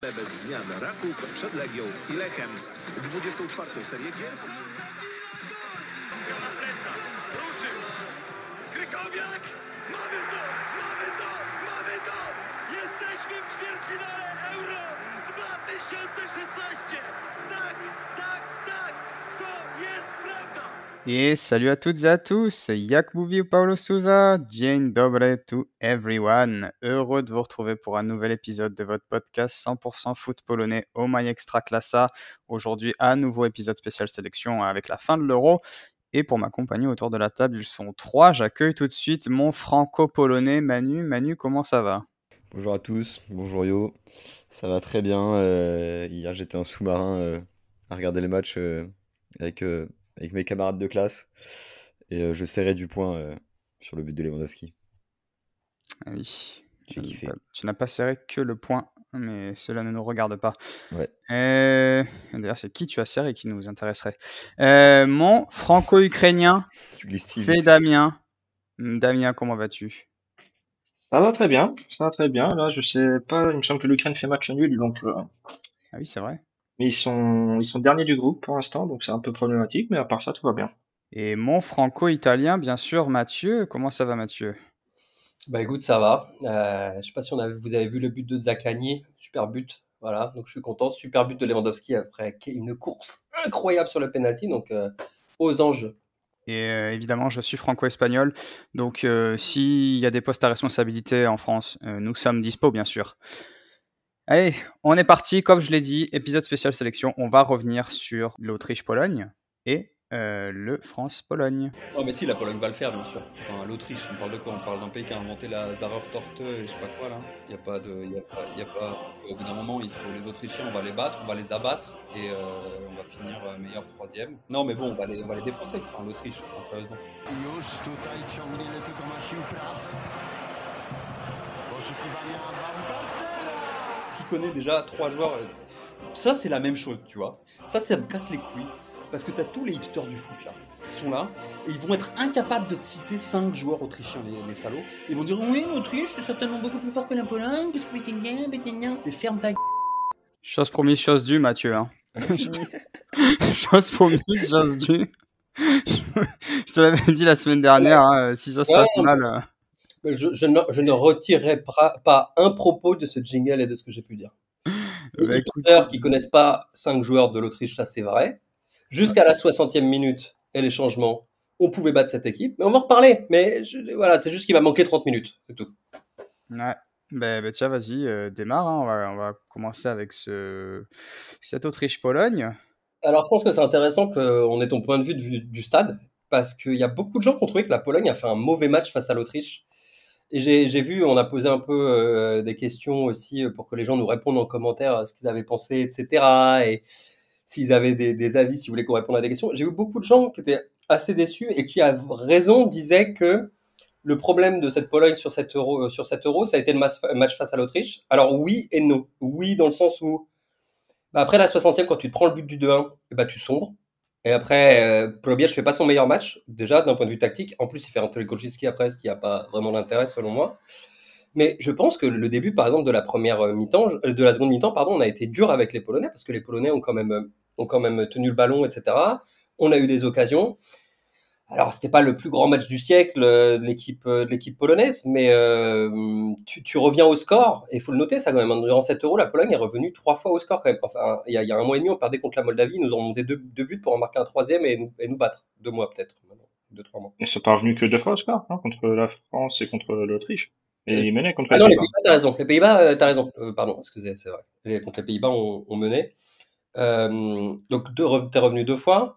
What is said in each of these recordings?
bez zmian Raków przed Legią i Lechem. 24. serię gier. Ruszył! Krykowiak! Mamy to! Mamy to! Mamy to! Jesteśmy w ćwierćfinale Euro 2016! Tak, tak, tak! Et salut à toutes et à tous, Yakbouvi ou Paolo Souza, Jane Dobre to everyone. Heureux de vous retrouver pour un nouvel épisode de votre podcast 100% foot polonais au My Extra Classa. Aujourd'hui, un nouveau épisode spécial sélection avec la fin de l'Euro. Et pour m'accompagner autour de la table, ils sont trois. J'accueille tout de suite mon franco-polonais Manu. Manu, comment ça va Bonjour à tous, bonjour Yo. Ça va très bien. Euh, hier, j'étais en sous-marin euh, à regarder les matchs euh, avec avec mes camarades de classe. Et euh, je serrais du point euh, sur le but de Lewandowski. Ah oui. J'ai kiffé. Tu n'as pas serré que le point, mais cela ne nous regarde pas. Ouais. Euh, d'ailleurs, c'est qui tu as serré qui nous intéresserait. mon franco-ukrainien, c'est Damien. Hmm, Damien, comment vas-tu Ça va très bien. Ça va très bien. Là, je sais pas. Il me semble que l'Ukraine fait match nul, donc. Ah oui, c'est vrai. Mais ils sont, derniers du groupe pour l'instant, donc c'est un peu problématique, mais à part ça, tout va bien. Et mon franco-italien, bien sûr, Mathieu. Comment ça va, Mathieu Bah écoute, ça va. Je euh, je sais pas si vous avez vu le but de Zaccagni, super but. Voilà, donc je suis content. Super but de Lewandowski après une course incroyable sur le penalty, donc euh, aux enjeux. Et euh, évidemment, je suis franco-espagnol. Donc, s'il y a des postes à responsabilité en France, nous sommes dispo, bien sûr. Allez, on est parti, comme je l'ai dit, épisode spécial sélection. On va revenir sur l'Autriche-Pologne et euh, le France-Pologne. Oh, mais si, la Pologne va le faire, bien sûr. Enfin, L'Autriche, on parle de quoi On parle d'un pays qui a inventé la zareur torteux et je sais pas quoi, là. Il n'y a pas de. Au bout d'un moment, il faut les Autrichiens, on va les battre, on va les abattre et euh, on va finir euh, meilleur troisième. Non, mais bon, on va les, on va les défoncer, enfin, l'Autriche, sérieusement connais déjà trois joueurs. Euh, ça, c'est la même chose, tu vois. Ça, ça me casse les couilles. Parce que t'as tous les hipsters du foot là, Ils sont là, et ils vont être incapables de te citer cinq joueurs autrichiens, les, les salauds. Ils vont dire Oui, l'Autriche, c'est certainement beaucoup plus fort que la Pologne, parce Et ferme ta Chose promise, chose due, Mathieu. Hein. chose promise, chose due. Je te l'avais dit la semaine dernière, hein, euh, si ça se passe mal. Euh je, ne, retirerai pas, un propos de ce jingle et de ce que j'ai pu dire. Bah, les joueurs qui connaissent pas cinq joueurs de l'Autriche, ça c'est vrai. Jusqu'à la 60e minute et les changements, on pouvait battre cette équipe. Mais on va en reparler. Mais je, voilà, c'est juste qu'il va manquer 30 minutes, c'est tout. Ouais. Ben, tiens, vas-y, euh, démarre. Hein. On, va, commencer avec ce... cette Autriche-Pologne. Alors, je pense que c'est intéressant qu'on ait ton point de vue du stade, parce qu'il y a beaucoup de gens qui ont trouvé que la Pologne a fait un mauvais match face à l'Autriche j'ai vu, on a posé un peu euh, des questions aussi euh, pour que les gens nous répondent en commentaire euh, ce qu'ils avaient pensé, etc. Et s'ils avaient des, avis, s'ils voulaient qu'on réponde à des questions. J'ai vu beaucoup de gens qui étaient assez déçus et qui, à raison, disaient que le problème de cette Pologne sur cet euro, sur cet euro ça a été le match face à l'Autriche. Alors oui et non. Oui dans le sens où, bah, après la 60e, quand tu te prends le but du 2-1, eh bah, tu sombres. Et après, euh, je fais pas son meilleur match, déjà, d'un point de vue tactique. En plus, il fait rentrer Kolchiski après, ce qui n'a pas vraiment d'intérêt, selon moi. Mais je pense que le début, par exemple, de la première mi-temps, euh, de la seconde mi-temps, pardon, on a été dur avec les Polonais, parce que les Polonais ont quand même, ont quand même tenu le ballon, etc. On a eu des occasions alors c'était pas le plus grand match du siècle euh, de l'équipe euh, de l'équipe polonaise, mais euh, tu, tu, reviens au score et faut le noter ça quand même. Hein, durant 7 euros, la Pologne est revenue trois fois au score quand même. Enfin, il y a, un mois et demi, on perdait contre la Moldavie, nous ont monté deux, deux buts pour en marquer un troisième et nous, et nous battre deux mois peut-être, deux trois mois. Ils pas revenu que deux fois au score hein, contre la France et contre l'Autriche. Et ils menaient contre ah les Pays-Bas. les pays Les Pays-Bas, t'as raison. pardon, excusez, c'est vrai. Les, contre les Pays-Bas, on, menait. donc, deux, t'es revenu deux fois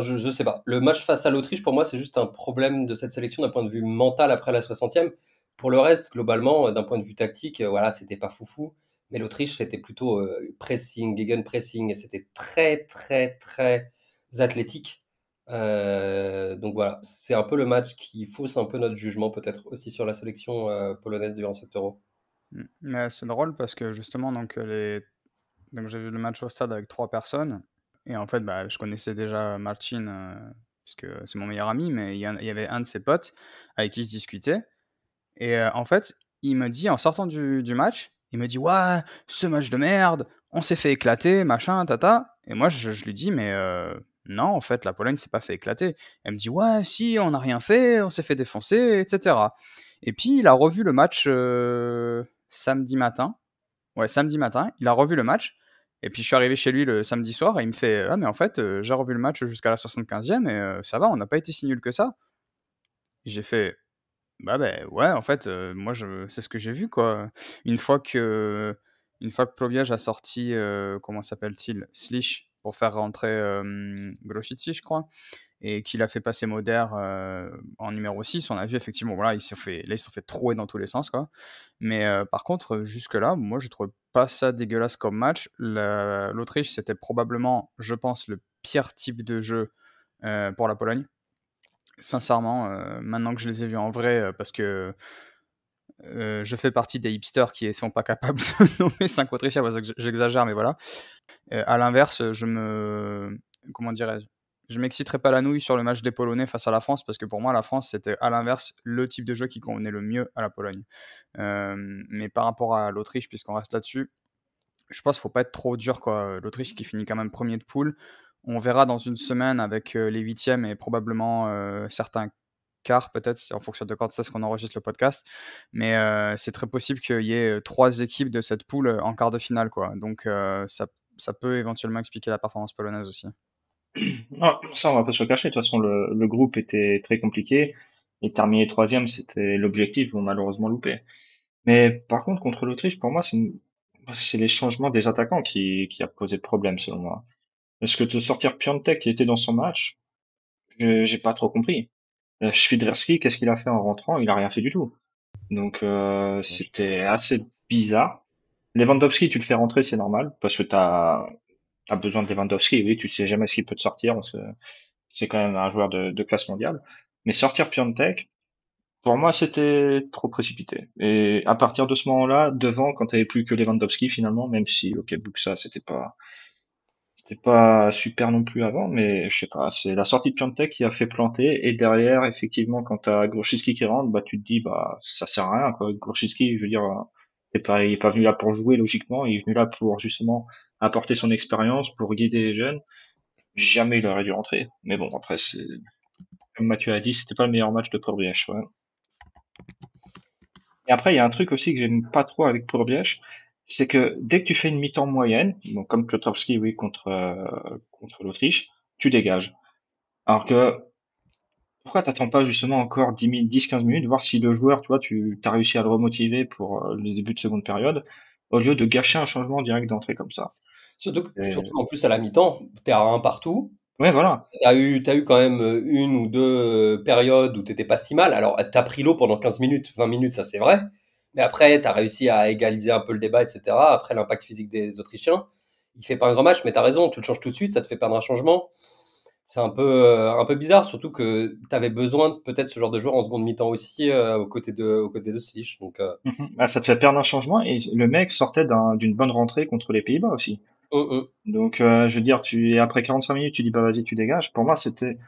je sais pas. Le match face à l'Autriche, pour moi, c'est juste un problème de cette sélection d'un point de vue mental après la 60e. Pour le reste, globalement, euh, d'un point de vue tactique, euh, voilà, c'était pas foufou. Mais l'Autriche, c'était plutôt euh, pressing, gegenpressing, et c'était très, très, très athlétique. donc voilà, c'est un peu le match qui fausse un peu notre jugement, peut-être aussi sur la sélection polonaise durant cette euro. Mm. c'est drôle parce que justement, donc, les... donc j'ai vu le match au stade avec trois personnes. Et en fait, bah, je connaissais déjà Martin, euh, parce puisque c'est mon meilleur ami, mais il y, avait un de ses potes avec qui je discutais. Et euh, en fait, il me dit, en sortant du, du match, il me dit Ouais, ce match de merde, on s'est fait éclater, machin, tata. Et moi, je, lui dis Mais euh, non, en fait, la Pologne s'est pas fait éclater. Elle me dit Ouais, si, on n'a rien fait, on s'est fait défoncer, etc. Et puis, il a revu le match samedi matin. Ouais, samedi matin, il a revu le match. Et puis je suis arrivé chez lui le samedi soir et il me fait Ah, mais en fait, euh, j'ai revu le match jusqu'à la 75e et euh, ça va, on n'a pas été si nul que ça. J'ai fait Bah, ben ouais, en fait, euh, moi, je, c'est ce que j'ai vu, quoi. Une fois que, une fois que a sorti, comment s'appelle-t-il Slish pour faire rentrer Groschitsi, je crois et qu'il a fait passer Moder euh, en numéro 6, on a vu effectivement, voilà, il fait, là, ils sont fait trouer dans tous les sens, quoi. Mais euh, par contre, jusque-là, moi, je trouve pas ça dégueulasse comme match. L'Autriche, c'était probablement, je pense, le pire type de jeu euh, pour la Pologne. Sincèrement, maintenant que je les ai vus en vrai, parce que je fais partie des hipsters qui sont pas capables de nommer 5 Autrichiens, j'exagère, mais voilà. à l'inverse, je me. Comment dirais-je je m'exciterai pas la nouille sur le match des Polonais face à la France parce que pour moi, la France, c'était à l'inverse le type de jeu qui convenait le mieux à la Pologne. Euh, mais par rapport à l'Autriche, puisqu'on reste là-dessus, je pense qu'il faut pas être trop dur. L'Autriche qui finit quand même premier de poule. On verra dans une semaine avec euh, les huitièmes et probablement euh, certains quarts, peut-être, en fonction de quand c'est ce qu'on enregistre le podcast. Mais c'est très possible qu'il y ait trois équipes de cette poule en quart de finale. quoi. Donc ça peut éventuellement expliquer la performance polonaise aussi. Non, ça, on va pas se le cacher. De toute façon, le, le groupe était très compliqué. Et terminer troisième, c'était l'objectif, bon, malheureusement loupé. Mais par contre, contre l'Autriche, pour moi, c'est les changements des attaquants qui, qui a posé problème, selon moi. est-ce que de sortir Piontek, qui était dans son match, j'ai pas trop compris. Schwiderski, euh, qu'est-ce qu'il a fait en rentrant Il a rien fait du tout. Donc, euh, c'était assez bizarre. Lewandowski, tu le fais rentrer, c'est normal, parce que t'as tu besoin de Lewandowski. Oui, tu sais jamais ce qu'il peut te sortir. c'est quand même un joueur de, classe mondiale. Mais sortir Piontek, pour moi, c'était trop précipité. Et à partir de ce moment-là, devant, quand t'avais plus que Lewandowski finalement, même si, ok, Buxa, c'était pas, c'était pas super non plus avant, mais je sais pas, c'est la sortie de Piontek qui a fait planter. Et derrière, effectivement, quand as Groschiski qui rentre, bah, tu te dis, bah, ça sert à rien, quoi. Groschiski, je veux dire, euh, il est pas, il est pas venu là pour jouer, logiquement, il est venu là pour, justement, apporter son expérience pour guider les jeunes. Jamais il aurait dû rentrer. Mais bon, après, comme Mathieu a dit, c'était pas le meilleur match de Pourbièche. Et après, il y a un truc aussi que j'aime pas trop avec Pourbièche, c'est que dès que tu fais une mi-temps moyenne, donc comme Klotowski, oui, contre, euh, contre l'Autriche, tu dégages. Alors que pourquoi t'attends pas justement encore 10-15 minutes, voir si le joueur, tu vois, tu as réussi à le remotiver pour euh, le début de seconde période au lieu de gâcher un changement direct d'entrée comme ça. Surtout, qu'en en plus à la mi-temps, t'es à un partout. Ouais, voilà. T'as eu, as eu quand même euh, une ou deux euh, périodes où t'étais pas si mal. Alors, t'as pris l'eau pendant 15 minutes, 20 minutes, ça c'est vrai. Mais après, t'as réussi à égaliser un peu le débat, etc. Après, l'impact physique des Autrichiens, il fait pas un grand match, mais t'as raison, tu le changes tout de suite, ça te fait perdre un changement c'est un peu euh, un peu bizarre, surtout que tu avais besoin peut-être ce genre de joueur en seconde mi-temps aussi euh, aux côtés de aux côtés de Donc euh. mmh bah, ça te fait perdre un changement et le mec sortait d'une bonne rentrée contre les Pays-Bas aussi. Oh, oh. Donc euh, je veux dire, tu après 45 minutes, tu dis bah vas-y, tu dégages. Pour moi, c'était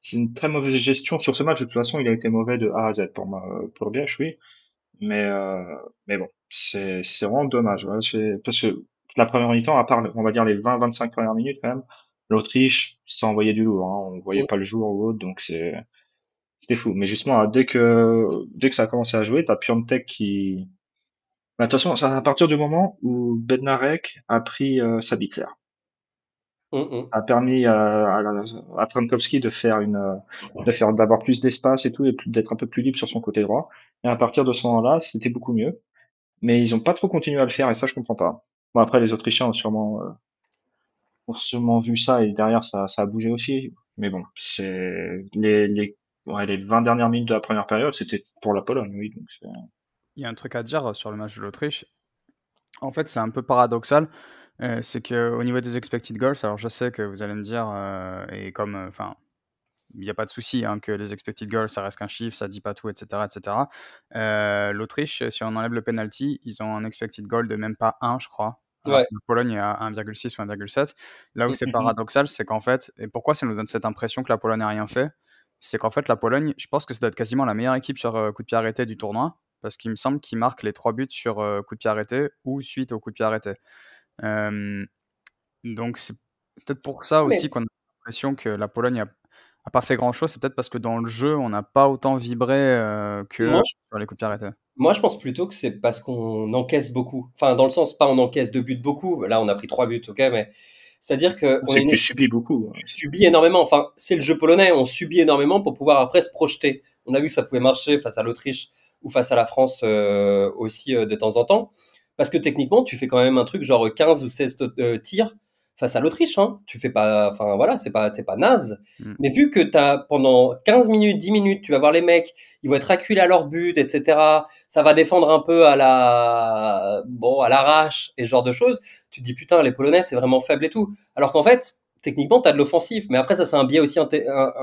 c'est une très mauvaise gestion sur ce match. De toute façon, il a été mauvais de A à Z pour moi pour Biach, oui. Mais mais bon, c'est c'est vraiment dommage parce que la première mi-temps, à part on va dire les 20-25 premières minutes quand même l'Autriche, ça envoyait du lourd. Hein. On voyait pas le jour ou autre, donc c'est c'était fou. Mais justement, dès que dès que ça a commencé à jouer, t'as Piontek qui. Bah, de attention, c'est à partir du moment où Bednarek a pris sa euh, Sabitzer. Mmh, mmh. a permis euh, à, à de faire une euh, de faire d'avoir plus d'espace et tout et d'être un peu plus libre sur son côté droit et à partir de ce moment-là c'était beaucoup mieux mais ils n'ont pas trop continué à le faire et ça je comprends pas bon après les Autrichiens ont sûrement forcément, vu ça et derrière ça, a bougé aussi. Mais bon, c'est les, les, 20 dernières minutes de la première période, c'était pour la Pologne, oui. Il y a un truc à dire euh, sur le match de l'Autriche. En fait, c'est un peu paradoxal. Euh, c'est qu'au niveau des expected goals, alors je sais que vous allez me dire, euh, et comme, enfin, il n'y a pas de souci hein, que les expected goals, ça reste qu'un chiffre, ça dit pas tout, etc. etc. L'Autriche, si on enlève le penalty, ils ont un expected goal de même pas un, je crois la Pologne est à 1,6 ou 1,7. Là où mmh, c'est mmh, mmh. paradoxal, c'est qu'en fait, et pourquoi ça nous donne cette impression que la Pologne n'a rien fait C'est qu'en fait, la Pologne, je pense que ça doit être quasiment la meilleure équipe sur coup de pied arrêté du tournoi, parce qu'il me semble qu'ils marquent les trois buts sur coup de pied arrêté ou suite au coup de pied arrêté. donc c'est peut-être pour ça aussi qu'on a l'impression que la Pologne a pas fait grand chose, c'est peut-être parce que dans le jeu, on n'a pas autant vibré que sur les coups de pied arrêtés. Moi, je pense plutôt que c'est parce qu'on encaisse beaucoup. Enfin, dans le sens, pas on encaisse deux buts beaucoup. Là, on a pris trois buts, ok, mais c'est-à-dire que. C'est que tu subis beaucoup. Hein. Tu subis énormément. Enfin, c'est le jeu polonais. On subit énormément pour pouvoir après se projeter. On a vu que ça pouvait marcher face à l'Autriche ou face à la France euh, aussi euh, de temps en temps. Parce que techniquement, tu fais quand même un truc genre 15 ou 16 euh, tirs face à l'Autriche. Hein. Tu fais pas, enfin voilà, c'est pas, c'est pas naze. Mm. Mais vu que t'as pendant 15 minutes, 10 minutes, tu vas voir les mecs, ils vont être acculés à leur but, etc. Ça va défendre un peu à la, bon, à l'arrache et ce genre de choses. Tu te dis putain, les Polonais c'est vraiment faible et tout. Alors qu'en fait, techniquement, tu as de l'offensive, Mais après, ça, c'est un biais aussi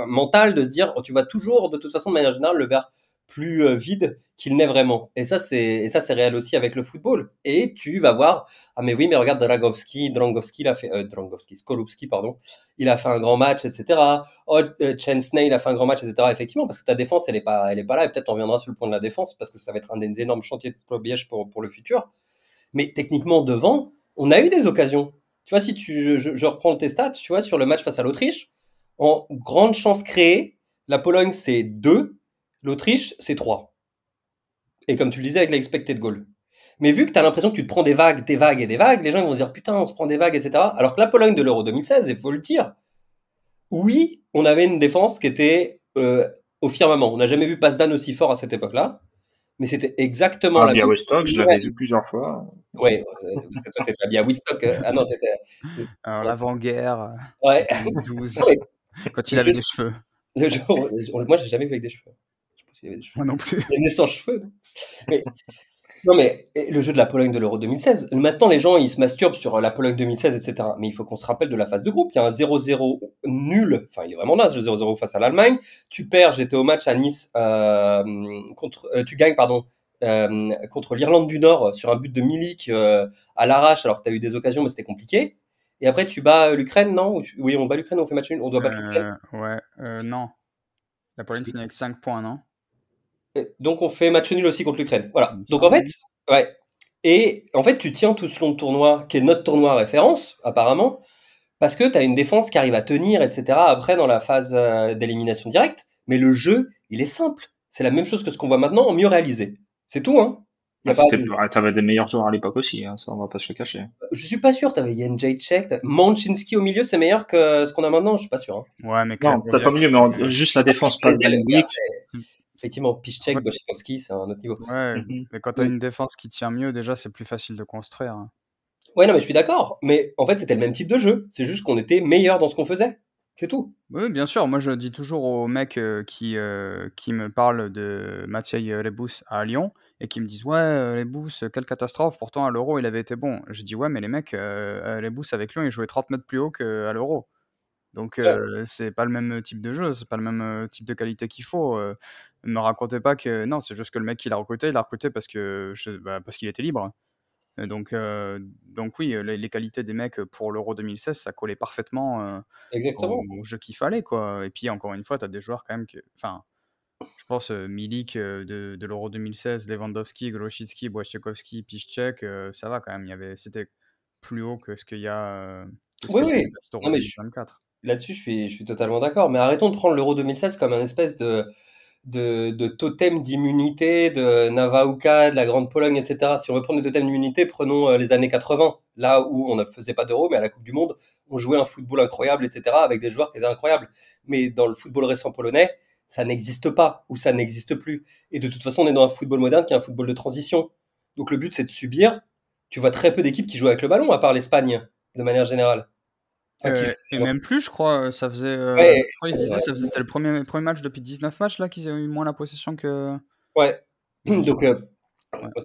mental de se dire, oh, tu vas toujours, de toute façon, de manière générale, le vers plus euh, vide qu'il n'est vraiment. Et ça, c'est, et ça, c'est réel aussi avec le football. Et tu vas voir, ah, mais oui, mais regarde Dragowski Drangovski, il a fait, euh, Drangovski, Skorupski, pardon, il a fait un grand match, etc. Oh, euh, Chensney, il a fait un grand match, etc. Effectivement, parce que ta défense, elle est pas, elle est pas là. Et peut-être on reviendra sur le point de la défense, parce que ça va être un des énormes chantiers de Claude pour, pour le futur. Mais techniquement, devant, on a eu des occasions. Tu vois, si tu, je, je reprends tes stats, tu vois, sur le match face à l'Autriche, en grande chance créée, la Pologne, c'est 2, L'Autriche, c'est 3. Et comme tu le disais avec de Gaulle. Mais vu que tu as l'impression que tu te prends des vagues, des vagues et des vagues, les gens vont se dire putain, on se prend des vagues, etc. Alors que la Pologne de l'Euro 2016, il faut le dire, oui, on avait une défense qui était euh, au firmament. On n'a jamais vu Pazdan aussi fort à cette époque-là. Mais c'était exactement ah, la je l'avais vu plusieurs fois. Oui, toi, étais à Wistock. Ah non, t'étais. Euh, l'avant-guerre. Euh, ouais. quand il avait des cheveux. Le je moi, j'ai jamais vu avec des cheveux. Moi non plus. Il cheveux. Non mais, le jeu de la Pologne de l'Euro 2016. Maintenant, les gens, ils se masturbent sur euh, la Pologne 2016, etc. Mais il faut qu'on se rappelle de la phase de groupe. Il y a un 0-0 nul. Enfin, il est vraiment naze le 0-0 face à l'Allemagne. Tu perds, j'étais au match à Nice, euh, contre, euh, tu gagnes, pardon, contre l'Irlande du Nord sur un but de Milik à l'arrache, alors que tu as eu des occasions, mais c'était compliqué. Et après, tu bats l'Ukraine, non Oui, on bat l'Ukraine, on fait match nul, on doit battre l'Ukraine. Ouais, non. La Pologne finit avec 5 points, non donc on fait match nul aussi contre l'Ukraine. Voilà. Donc en fait, ouais. Et en fait, tu tiens tout ce long de tournoi, qui est notre tournoi référence, apparemment, parce que tu as une défense qui arrive à tenir, etc. Après, dans la phase euh, d'élimination directe, mais le jeu, il est simple. C'est la même chose que ce qu'on voit maintenant, en mieux réalisé. C'est tout, hein. Ah, avais des meilleurs joueurs à l'époque aussi, hein, ça on va pas se le cacher. Je suis pas sûr, Tu avais Yen Jacek, Manchinski au milieu, c'est meilleur que ce qu'on a maintenant, je suis pas sûr. Hein. Ouais, mais quand non, pas mieux, mais juste la défense passe effectivement, Piszczek, ouais. c'est un autre niveau. Ouais, mhm. mais quand tu as une défense qui tient mieux, déjà, c'est plus facile de construire. Hein. Ouais, non, mais je suis d'accord. Mais en fait, c'était le même type de jeu. C'est juste qu'on était meilleur dans ce qu'on faisait. C'est tout. Oui, bien sûr. Moi, je dis toujours aux mecs euh, qui, euh, qui me parlent de Mathieu Rebus à Lyon et qui me disent Ouais, euh, Rebus, quelle catastrophe. Pourtant, à l'Euro, il avait été bon. Je dis Ouais, mais les mecs, euh, Rebus avec Lyon, ils jouaient 30 mètres plus haut qu'à l'Euro. Donc, c'est pas le même type de jeu, c'est pas le même type de qualité qu'il faut me racontait pas que non, c'est juste que le mec qui l'a recruté, il l'a recruté parce que bah, parce qu'il était libre. Donc, euh, donc oui, euh, les, qualités des mecs pour l'Euro 2016, ça collait parfaitement euh, Au, jeu qu'il fallait. Quoi. Et puis, encore une fois, tu as des joueurs quand même que. Enfin, je pense Milik de, l'Euro 2016, Lewandowski, Grosicki, Wojciechowski, Piszczek, ça va quand même. Il y avait, c'était plus haut que ce qu'il y a. oui, oui. Là-dessus, je suis, je suis totalement d'accord. Mais arrêtons de prendre l'Euro 2016 comme un espèce de de, de totems d'immunité, de Navauka, de la Grande Pologne, etc. Si on veut prendre des totems d'immunité, prenons euh, les années 80, là où on ne faisait pas d'euros mais à la Coupe du Monde, on jouait un football incroyable, etc., avec des joueurs qui étaient incroyables. Mais dans le football récent polonais, ça n'existe pas, ou ça n'existe plus. Et de toute façon, on est dans un football moderne qui est un football de transition. Donc le but, c'est de subir. Tu vois très peu d'équipes qui jouent avec le ballon, à part l'Espagne, de manière générale. Euh, et même plus, je crois. Euh, euh, ça faisait, c'était ça faisait le premier, premier match depuis 19 matchs là qu'ils avaient eu moins la possession que. Ouais. Donc,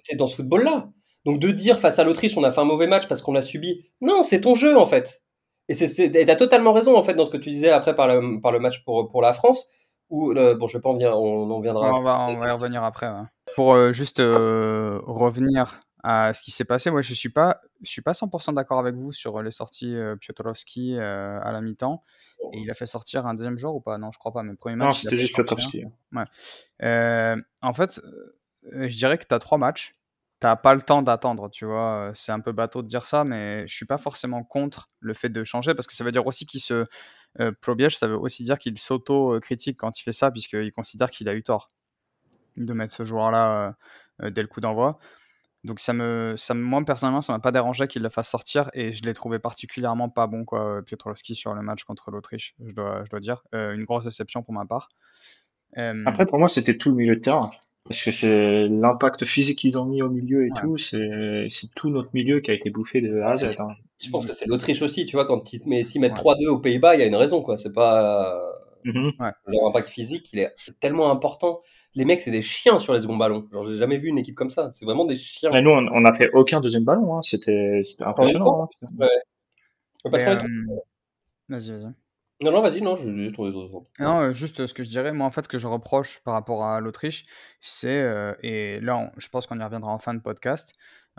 c'est dans ce football-là. Donc, de dire face à l'Autriche, on a fait un mauvais match parce qu'on l'a subi. Non, c'est ton jeu en fait. Et t'as totalement raison en fait dans ce que tu disais après par le, par le match pour, pour la France. Où, bon, je vais pas en venir, on en viendra. On va, on va y revenir après. Pour juste revenir à ce qui s'est passé. Moi, je ne suis pas, je suis pas 100% d'accord avec vous sur les sorties euh, Piotrowski euh, à la mi-temps. Et il a fait sortir un deuxième joueur ou pas Non, je crois pas. Mais le premier match. Non, c'était juste Piotrowski. Hein. Ouais. Euh, en fait, je dirais que tu as trois matchs. Tu n'as pas le temps d'attendre, tu vois. C'est un peu bateau de dire ça, mais je suis pas forcément contre le fait de changer parce que ça veut dire aussi qu'il se. Probiège, ça veut aussi dire qu'il s'auto-critique quand il fait ça, puisqu'il considère qu'il a eu tort de mettre ce joueur-là dès le coup d'envoi. Donc ça me, ça, moi personnellement, ça m'a pas dérangé qu'il le fasse sortir et je l'ai trouvé particulièrement pas bon quoi, euh, sur le match contre l'Autriche, je dois, je dois dire, euh, une grosse déception pour ma part. Euh, Après pour moi c'était tout le milieu de terrain parce que c'est l'impact physique qu'ils ont mis au milieu et tout, c'est tout notre milieu qui a été bouffé de A à Z. Je pense hein. que c'est l'Autriche aussi, tu vois, quand ils mettent 3-2 aux Pays-Bas, il y a une raison quoi, c'est pas l'impact mhm. Leur impact physique, il est tellement important. Les mecs, c'est des chiens sur les seconds ballons. j'ai jamais vu une équipe comme ça. C'est vraiment des chiens. Et nous, on n'a fait aucun deuxième ballon. Hein. C'était impressionnant. Hein. Euh, vas-y, vas-y. Non, non, vas-y, non, euh, juste euh, ce que je dirais, moi, en fait, ce que je reproche par rapport à l'Autriche, c'est, et là, je pense qu'on y reviendra en fin de podcast,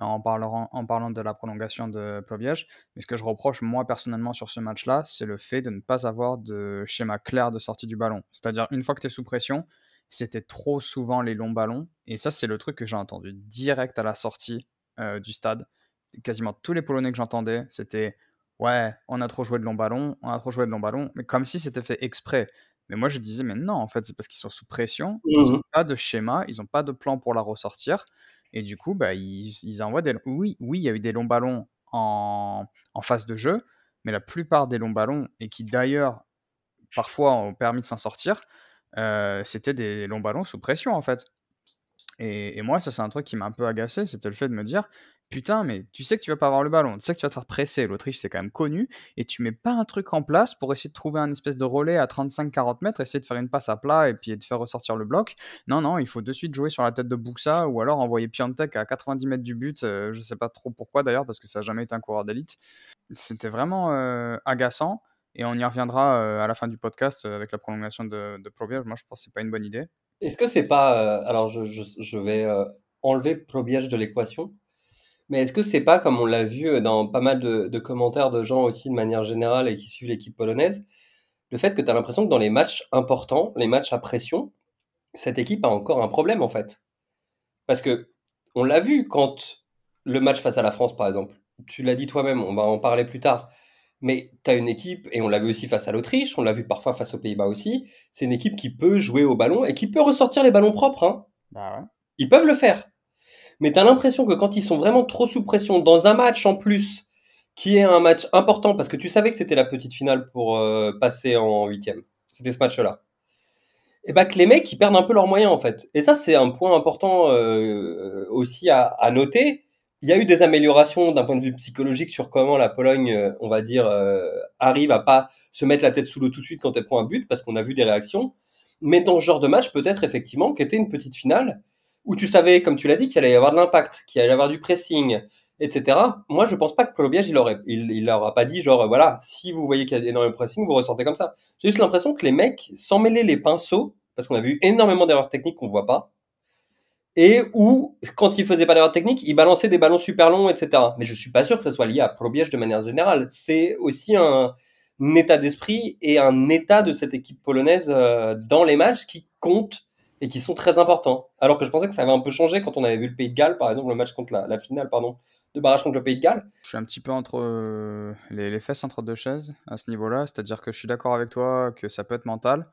en parlant, en parlant de la prolongation de Ploviège. Mais ce que je reproche, moi, personnellement, sur ce match-là, c'est le fait de ne pas avoir de schéma clair de sortie du ballon. C'est-à-dire, une fois que tu es sous pression, c'était trop souvent les longs ballons. Et ça, c'est le truc que j'ai entendu direct à la sortie euh, du stade. Quasiment tous les Polonais que j'entendais, c'était Ouais, on a trop joué de longs ballons, on a trop joué de longs ballons, mais comme si c'était fait exprès. Mais moi, je disais, mais non, en fait, c'est parce qu'ils sont sous pression, ils n'ont mmh pas de schéma, ils n'ont pas de plan pour la ressortir. Et du coup, bah, ils, envoient des. Oui, oui, il y a eu des longs ballons en, phase de jeu, mais la plupart des longs ballons, et qui d'ailleurs parfois ont permis de s'en sortir, euh, c'était des longs ballons sous pression en fait. Et, et moi, ça, c'est un truc qui m'a un peu agacé, c'était le fait de me dire putain, mais tu sais que tu vas pas avoir le ballon, tu sais que tu vas te faire presser. L'Autriche, c'est quand même connu. Et tu mets pas un truc en place pour essayer de trouver un espèce de relais à 35-40 mètres, essayer de faire une passe à plat et puis de faire ressortir le bloc. Non, non, il faut de suite jouer sur la tête de Buxa ou alors envoyer Piontek à 90 mètres du but. Euh, je sais pas trop pourquoi d'ailleurs, parce que ça a jamais été un coureur d'élite. C'était vraiment euh, agaçant. Et on y reviendra euh, à la fin du podcast avec la prolongation de, de Moi, je pense que c'est pas une bonne idée. Est-ce que c'est pas. alors, je, vais enlever Probiage de l'équation mais est-ce que c'est pas, comme on l'a vu euh, dans pas mal de, commentaires de gens aussi de manière générale et qui suivent l'équipe polonaise, le fait que tu as l'impression que dans les matchs importants, les matchs à pression, cette équipe a encore un problème en fait Parce que on l'a vu quand le match face à la France par exemple, tu l'as dit toi-même, on va en parler plus tard, mais tu as une équipe, et on l'a vu aussi face à l'Autriche, on l'a vu parfois face aux Pays-Bas aussi, c'est une équipe qui peut jouer au ballon et qui peut ressortir les ballons propres. Hein. Bah Ils peuvent le faire mais tu as l'impression que quand ils sont vraiment trop sous pression dans un match en plus, qui est un match important parce que tu savais que c'était la petite finale pour euh, passer en huitième. C'était ce match-là. Et eh ben que les mecs ils perdent un peu leurs moyens en fait. Et ça c'est un point important euh, aussi à, à, noter. Il y a eu des améliorations d'un point de vue psychologique sur comment la Pologne, euh, on va dire, arrive à pas se mettre la tête sous l'eau tout de suite quand elle prend un but parce qu'on a vu des réactions. Mais dans ce genre de match peut-être effectivement était une petite finale où tu savais, comme tu l'as dit, qu'il allait y avoir de l'impact, qu'il allait y avoir du pressing, etc. Moi, je pense pas que Paul il aurait, il, il aura pas dit genre, voilà, si vous voyez qu'il y a énormément de pressing, vous ressortez comme ça. J'ai juste l'impression que les mecs, sans mêler les pinceaux, parce qu'on a vu énormément d'erreurs techniques qu'on voit pas, et où, quand ils faisaient pas d'erreurs techniques, ils balançaient des ballons super longs, etc. Mais je suis pas sûr que ça soit lié à Paul de manière générale. C'est aussi un, un état d'esprit et un état de cette équipe polonaise euh, dans les matchs qui compte et qui sont très importants. Alors que je pensais que ça avait un peu changé quand on avait vu le Pays de Galles, par exemple, le match contre la, finale, pardon, de barrage contre le Pays de Galles. Je suis un petit peu entre euh, les, fesses entre deux chaises à ce niveau-là, c'est-à-dire que je suis d'accord avec toi que ça peut être mental,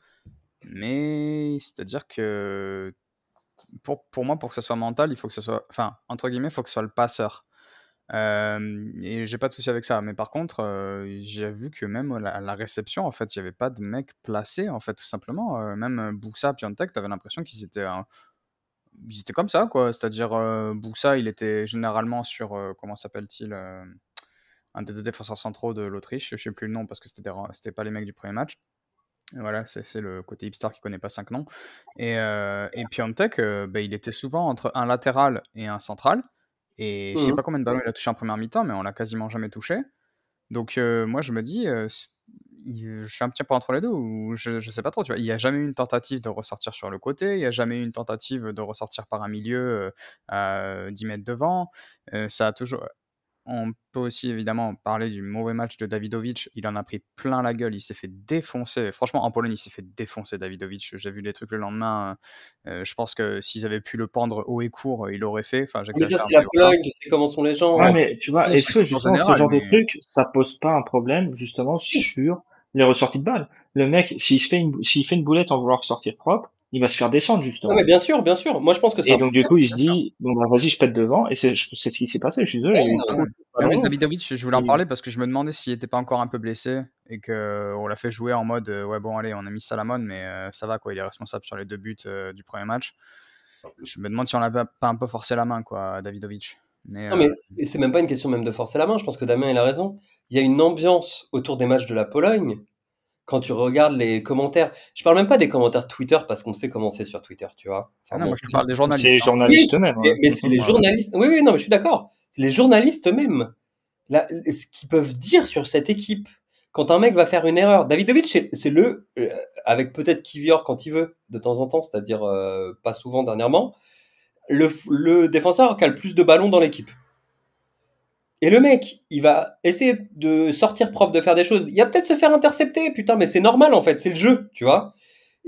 mais c'est-à-dire que pour, pour moi, pour que ça soit mental, il faut que ce soit, enfin, entre guillemets, il faut que ce soit le passeur et j'ai pas de souci avec ça. Mais par contre, j'ai vu que même à la, réception, en fait, il n'y avait pas de mec placé, en fait, tout simplement. même Buxa, Piontek t'avais l'impression qu'ils étaient, hein, ils étaient comme ça, quoi. C'est-à-dire, Buxa, il était généralement sur, comment s'appelle-t-il Un des deux défenseurs centraux de l'Autriche, je sais plus le nom parce que c'était pas les mecs du premier match. Voilà, c'est le côté hipster qui connaît pas cinq noms. Et, Piontek, ben, il était souvent entre un latéral et un central. Et je sais mmh pas combien de ballons il a touché en première mi-temps, mais on l'a quasiment jamais touché. Donc euh, moi je me dis, euh, je suis un petit peu entre les deux, ou je, ne sais pas trop, tu vois. Il n'y a jamais eu une tentative de ressortir sur le côté, il n'y a jamais eu une tentative de ressortir par un milieu euh, à 10 mètres devant. ça a toujours, on peut aussi évidemment parler du mauvais match de Davidovic. Il en a pris plein la gueule, il s'est fait défoncer. Franchement, en Pologne, il s'est fait défoncer Davidovic. J'ai vu les trucs le lendemain. Euh, euh, je pense que s'ils avaient pu le pendre haut et court, euh, il l'aurait fait. Enfin, ah, c'est la hein. Pologne, comment sont les gens. tu vois, est-ce que justement ce genre de truc, ça pose pas un problème justement sur les ressorties de balles Le mec, s'il fait, une... fait une boulette en vouloir sortir propre, il va se faire descendre justement. mais bien sûr, bien sûr. Moi, je pense que c'est. Et donc, du coup, il se dit, bon, bah, vas-y, je pète devant. Et c'est ce qui s'est passé. Je suis désolé. Davidovic, je voulais en parler parce que je me demandais s'il n'était pas encore un peu blessé et que euh, on l'a fait jouer en mode, euh, ouais, bon, allez, on a mis Salamone, mais euh, ça va quoi. Il est responsable sur les deux buts du premier match. Je me demande si on l'a pas un peu forcé la main, quoi, Davidovic. Mais, non, mais c'est même pas une question même de forcer la main. Je pense que Damien il a raison. Il y a une ambiance autour des matchs de la Pologne quand tu regardes les commentaires, je parle même pas des commentaires Twitter parce qu'on sait comment c'est sur Twitter, tu vois. Ah non, moi je parle des journalistes. C'est hein. les journalistes eux-mêmes. Mais, hein, c'est les journalistes. Oui, oui, non, mais je suis d'accord. Les journalistes eux-mêmes, ce qu'ils peuvent dire sur cette équipe. Quand un mec va faire une erreur, Davidovic, c'est le, euh, avec peut-être Kivior quand il veut, de temps en temps, c'est-à-dire euh, pas souvent dernièrement, le, le défenseur qui a le plus de ballons dans l'équipe. Et le mec, il va essayer de sortir propre, de faire des choses. Il va peut-être se faire intercepter, putain, mais c'est normal en fait, c'est le jeu, tu vois.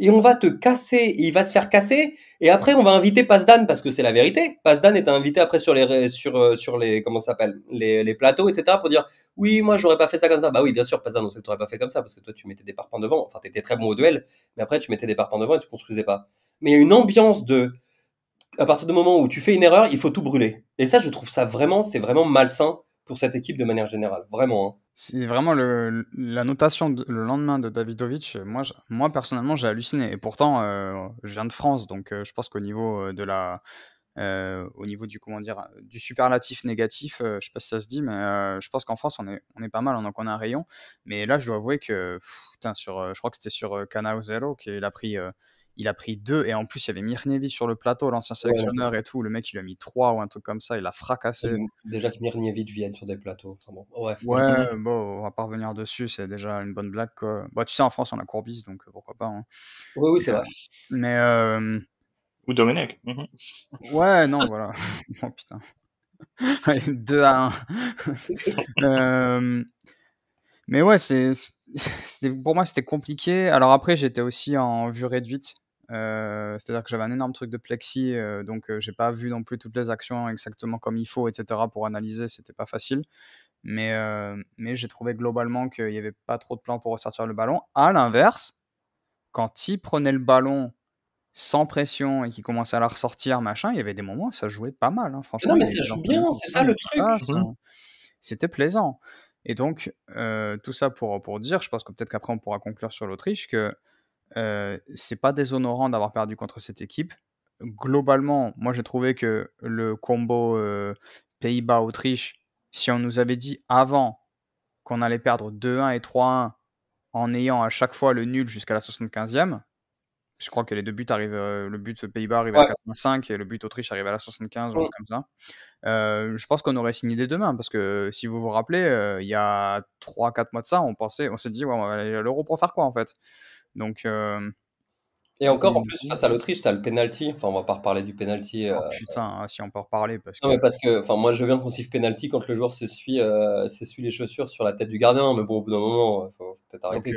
Et on va te casser, il va se faire casser, et après on va inviter Pasdan parce que c'est la vérité. Pasdan est invité après sur les sur euh, sur les comment s'appelle les, plateaux, etc. pour dire oui, moi j'aurais pas fait ça comme ça. Bah oui, bien sûr, Pasdan, on sait que t'aurais pas fait comme ça parce que toi tu mettais des parpaings devant. Enfin, t'étais très bon au duel, mais après tu mettais des parpaings devant et tu construisais pas. Mais il y a une ambiance de à partir du moment où tu fais une erreur, il faut tout brûler. Et ça, je trouve ça vraiment, c'est vraiment malsain pour cette équipe de manière générale. Vraiment. Hein. C'est vraiment la notation le lendemain de Davidovic. Moi, moi personnellement, j'ai halluciné. Et pourtant, euh, je viens de France, donc euh, je pense qu'au niveau euh, de la, au niveau du comment dire, du superlatif négatif, je sais pas si ça se dit, mais je pense qu'en France, on est, on est pas mal, on a un rayon. Mais là, je dois avouer que, putain, sur, je crois que c'était sur Canao Zero qu'il a pris il a pris deux, et en plus, il y avait Mirnevi sur le plateau, l'ancien sélectionneur et tout. Le mec, il a mis trois ou un truc comme ça, il a fracassé. Déjà que Mirnievic vienne sur des plateaux. bon. ouais, bon, on va pas revenir dessus, c'est déjà une bonne blague. Bah, tu sais, en France, on a Courbis, donc euh, pourquoi pas. Hein. Oui, oui, c'est euh, vrai. Mais. Euh, ou Domenech. Mhm. Ouais, non, voilà. Bon, oh, putain. 2 à 1. Mais ouais, c'est. Pour moi, c'était compliqué. Alors après, j'étais aussi en vue réduite. Euh, c'est-à-dire que j'avais un énorme truc de plexi, euh, donc euh, j'ai pas vu non plus toutes les actions exactement comme il faut, etc. Pour analyser, c'était pas facile. Mais, j'ai trouvé globalement qu'il n'y avait pas trop de plans pour ressortir le ballon. À l'inverse, quand il prenait le ballon sans pression et qui commençait à la ressortir, machin, il y avait des moments où ça jouait pas mal. Hein. franchement, non, mais ça joue bien, c'est ça le truc. Ah, c'était plaisant. Et donc, tout ça pour, pour dire, je pense que peut-être qu'après on pourra conclure sur l'Autriche, que euh, c'est pas déshonorant d'avoir perdu contre cette équipe. Globalement, moi j'ai trouvé que le combo euh, Pays-Bas-Autriche, si on nous avait dit avant qu'on allait perdre 2-1 et 3-1 en ayant à chaque fois le nul jusqu'à la 75e, je crois que les deux buts arrivent, euh, le but Pays-Bas arrive à 85 et le but Autriche arrive à la 75 e comme ça. je pense qu'on aurait signé dès demain parce que si vous vous rappelez, il y a 3-4 mois de ça, on pensait, on s'est dit, ouais, on l'euro pour faire quoi en fait donc. Euh, et encore, en plus, face à l'Autriche, tu as le penalty. Enfin, on va pas reparler du penalty. Euh, oh, putain, hein, si on peut reparler. Parce que... mais parce que enfin, moi, je viens bien qu'on penalty quand le joueur euh, s'essuie les chaussures sur la tête du gardien. Mais bon, au bout d'un moment, faut peut-être arrêter.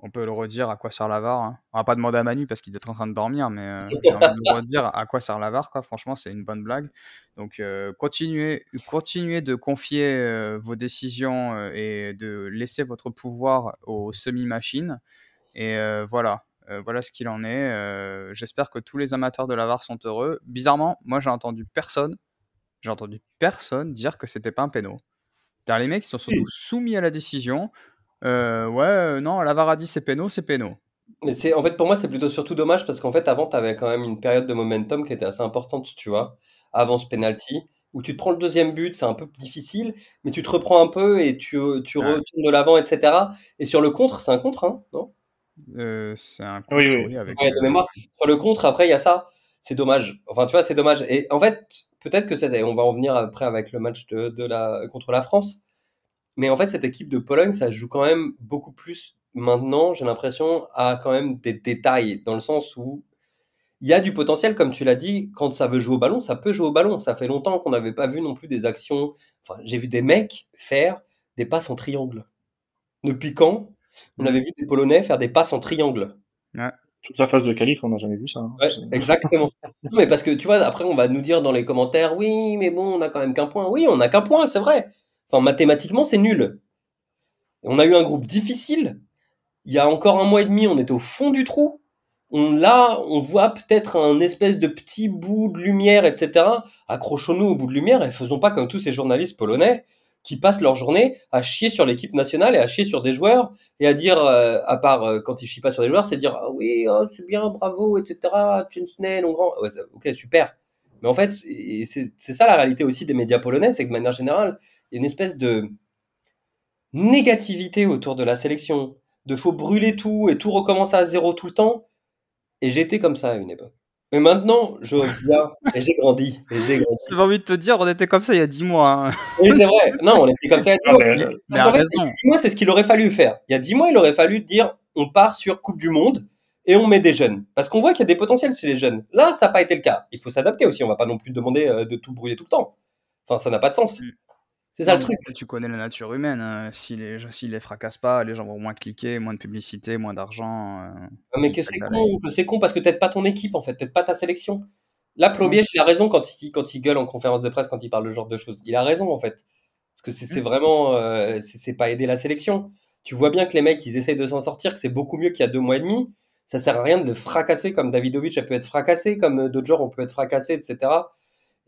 on peut le redire à quoi sert la VAR. Hein. On va pas demander à Manu parce qu'il est en train de dormir, mais on redire à quoi sert la Quoi. Franchement, c'est une bonne blague. Donc, continuez, continuez de confier vos décisions et de laisser votre pouvoir aux semi-machines. Et euh, voilà, euh, voilà ce qu'il en est. Euh, j'espère que tous les amateurs de la sont heureux. Bizarrement, moi j'ai entendu personne, j'ai entendu personne dire que c'était pas un péno. Les mecs sont surtout soumis à la décision. ouais, non, la a dit c'est péno, c'est péno. Mais c'est, en fait, pour moi, c'est plutôt surtout dommage parce qu'en fait, avant, tu avais quand même une période de momentum qui était assez importante, tu vois, avant ce penalty, où tu te prends le deuxième but, c'est un peu difficile, mais tu te reprends un peu et tu, retournes de l'avant, etc. Et sur le contre, c'est un contre, hein, non euh, c'est un contre oui, oui. Avec euh, mémoire. Sur le contre, après, il y a ça. C'est dommage. Enfin, tu vois, c'est dommage. Et en fait, peut-être que c'est. On va en venir après avec le match de, la contre la France. Mais en fait, cette équipe de Pologne, ça joue quand même beaucoup plus maintenant. J'ai l'impression à quand même des détails dans le sens où il y a du potentiel, comme tu l'as dit, quand ça veut jouer au ballon, ça peut jouer au ballon. Ça fait longtemps qu'on n'avait pas vu non plus des actions. Enfin, j'ai vu des mecs faire des passes en triangle. Depuis quand on avait vu des Polonais faire des passes en triangle. Ouais. Toute la phase de qualif, on n'a jamais vu ça. Hein. exactement. mais parce que tu vois, après, on va nous dire dans les commentaires, oui, mais bon, on n'a quand même qu'un point. Oui, on n'a qu'un point, c'est vrai. Enfin, mathématiquement, c'est nul. On a eu un groupe difficile. Il y a encore un mois et demi, on est au fond du trou. On, là, on voit peut-être un espèce de petit bout de lumière, etc. Accrochons-nous au bout de lumière et faisons pas comme tous ces journalistes polonais qui passent leur journée à chier sur l'équipe nationale et à chier sur des joueurs et à dire, euh, à part euh, quand ils chient pas sur des joueurs, c'est dire ah oui, oh, c'est bien, bravo, etc. Chinsney, Longrand, ok, super. Mais en fait, c'est ça la réalité aussi des médias polonais, c'est que de manière générale, il y a une espèce de négativité autour de la sélection, de faut brûler tout et tout recommencer à zéro tout le temps. Et j'étais comme ça à une époque. Mais maintenant, je viens et j'ai grandi. J'avais envie de te dire, on était comme ça il y a 10 mois. Hein. Oui, c'est vrai. Non, on était comme ça il y ah, mois. Euh, fait, mois, c'est ce qu'il aurait fallu faire. Il y a 10 mois, il aurait fallu dire, on part sur Coupe du Monde et on met des jeunes. Parce qu'on voit qu'il y a des potentiels chez les jeunes. Là, ça n'a pas été le cas. Il faut s'adapter aussi. On ne va pas non plus demander euh, de tout brûler tout le temps. Enfin, ça n'a pas de sens. Mm. C'est ça le truc. Tu connais la nature humaine. Hein. Si les les fracassent pas, les gens vont moins cliquer, moins de publicité, moins d'argent. Euh, mais que c'est con, que c'est con parce que t'aides pas ton équipe en fait, peut-être pas ta sélection. Là, mm. Plombier, il a raison quand il, quand il gueule en conférence de presse, quand il parle de ce genre de choses. Il a raison en fait. Parce que c'est mm. vraiment, euh, c'est pas aider la sélection. Tu vois bien que les mecs, ils essayent de s'en sortir, que c'est beaucoup mieux qu'il y a deux mois et demi. Ça sert à rien de le fracasser comme Davidovic a pu être fracassé, comme euh, d'autres genres ont pu être fracassés, etc.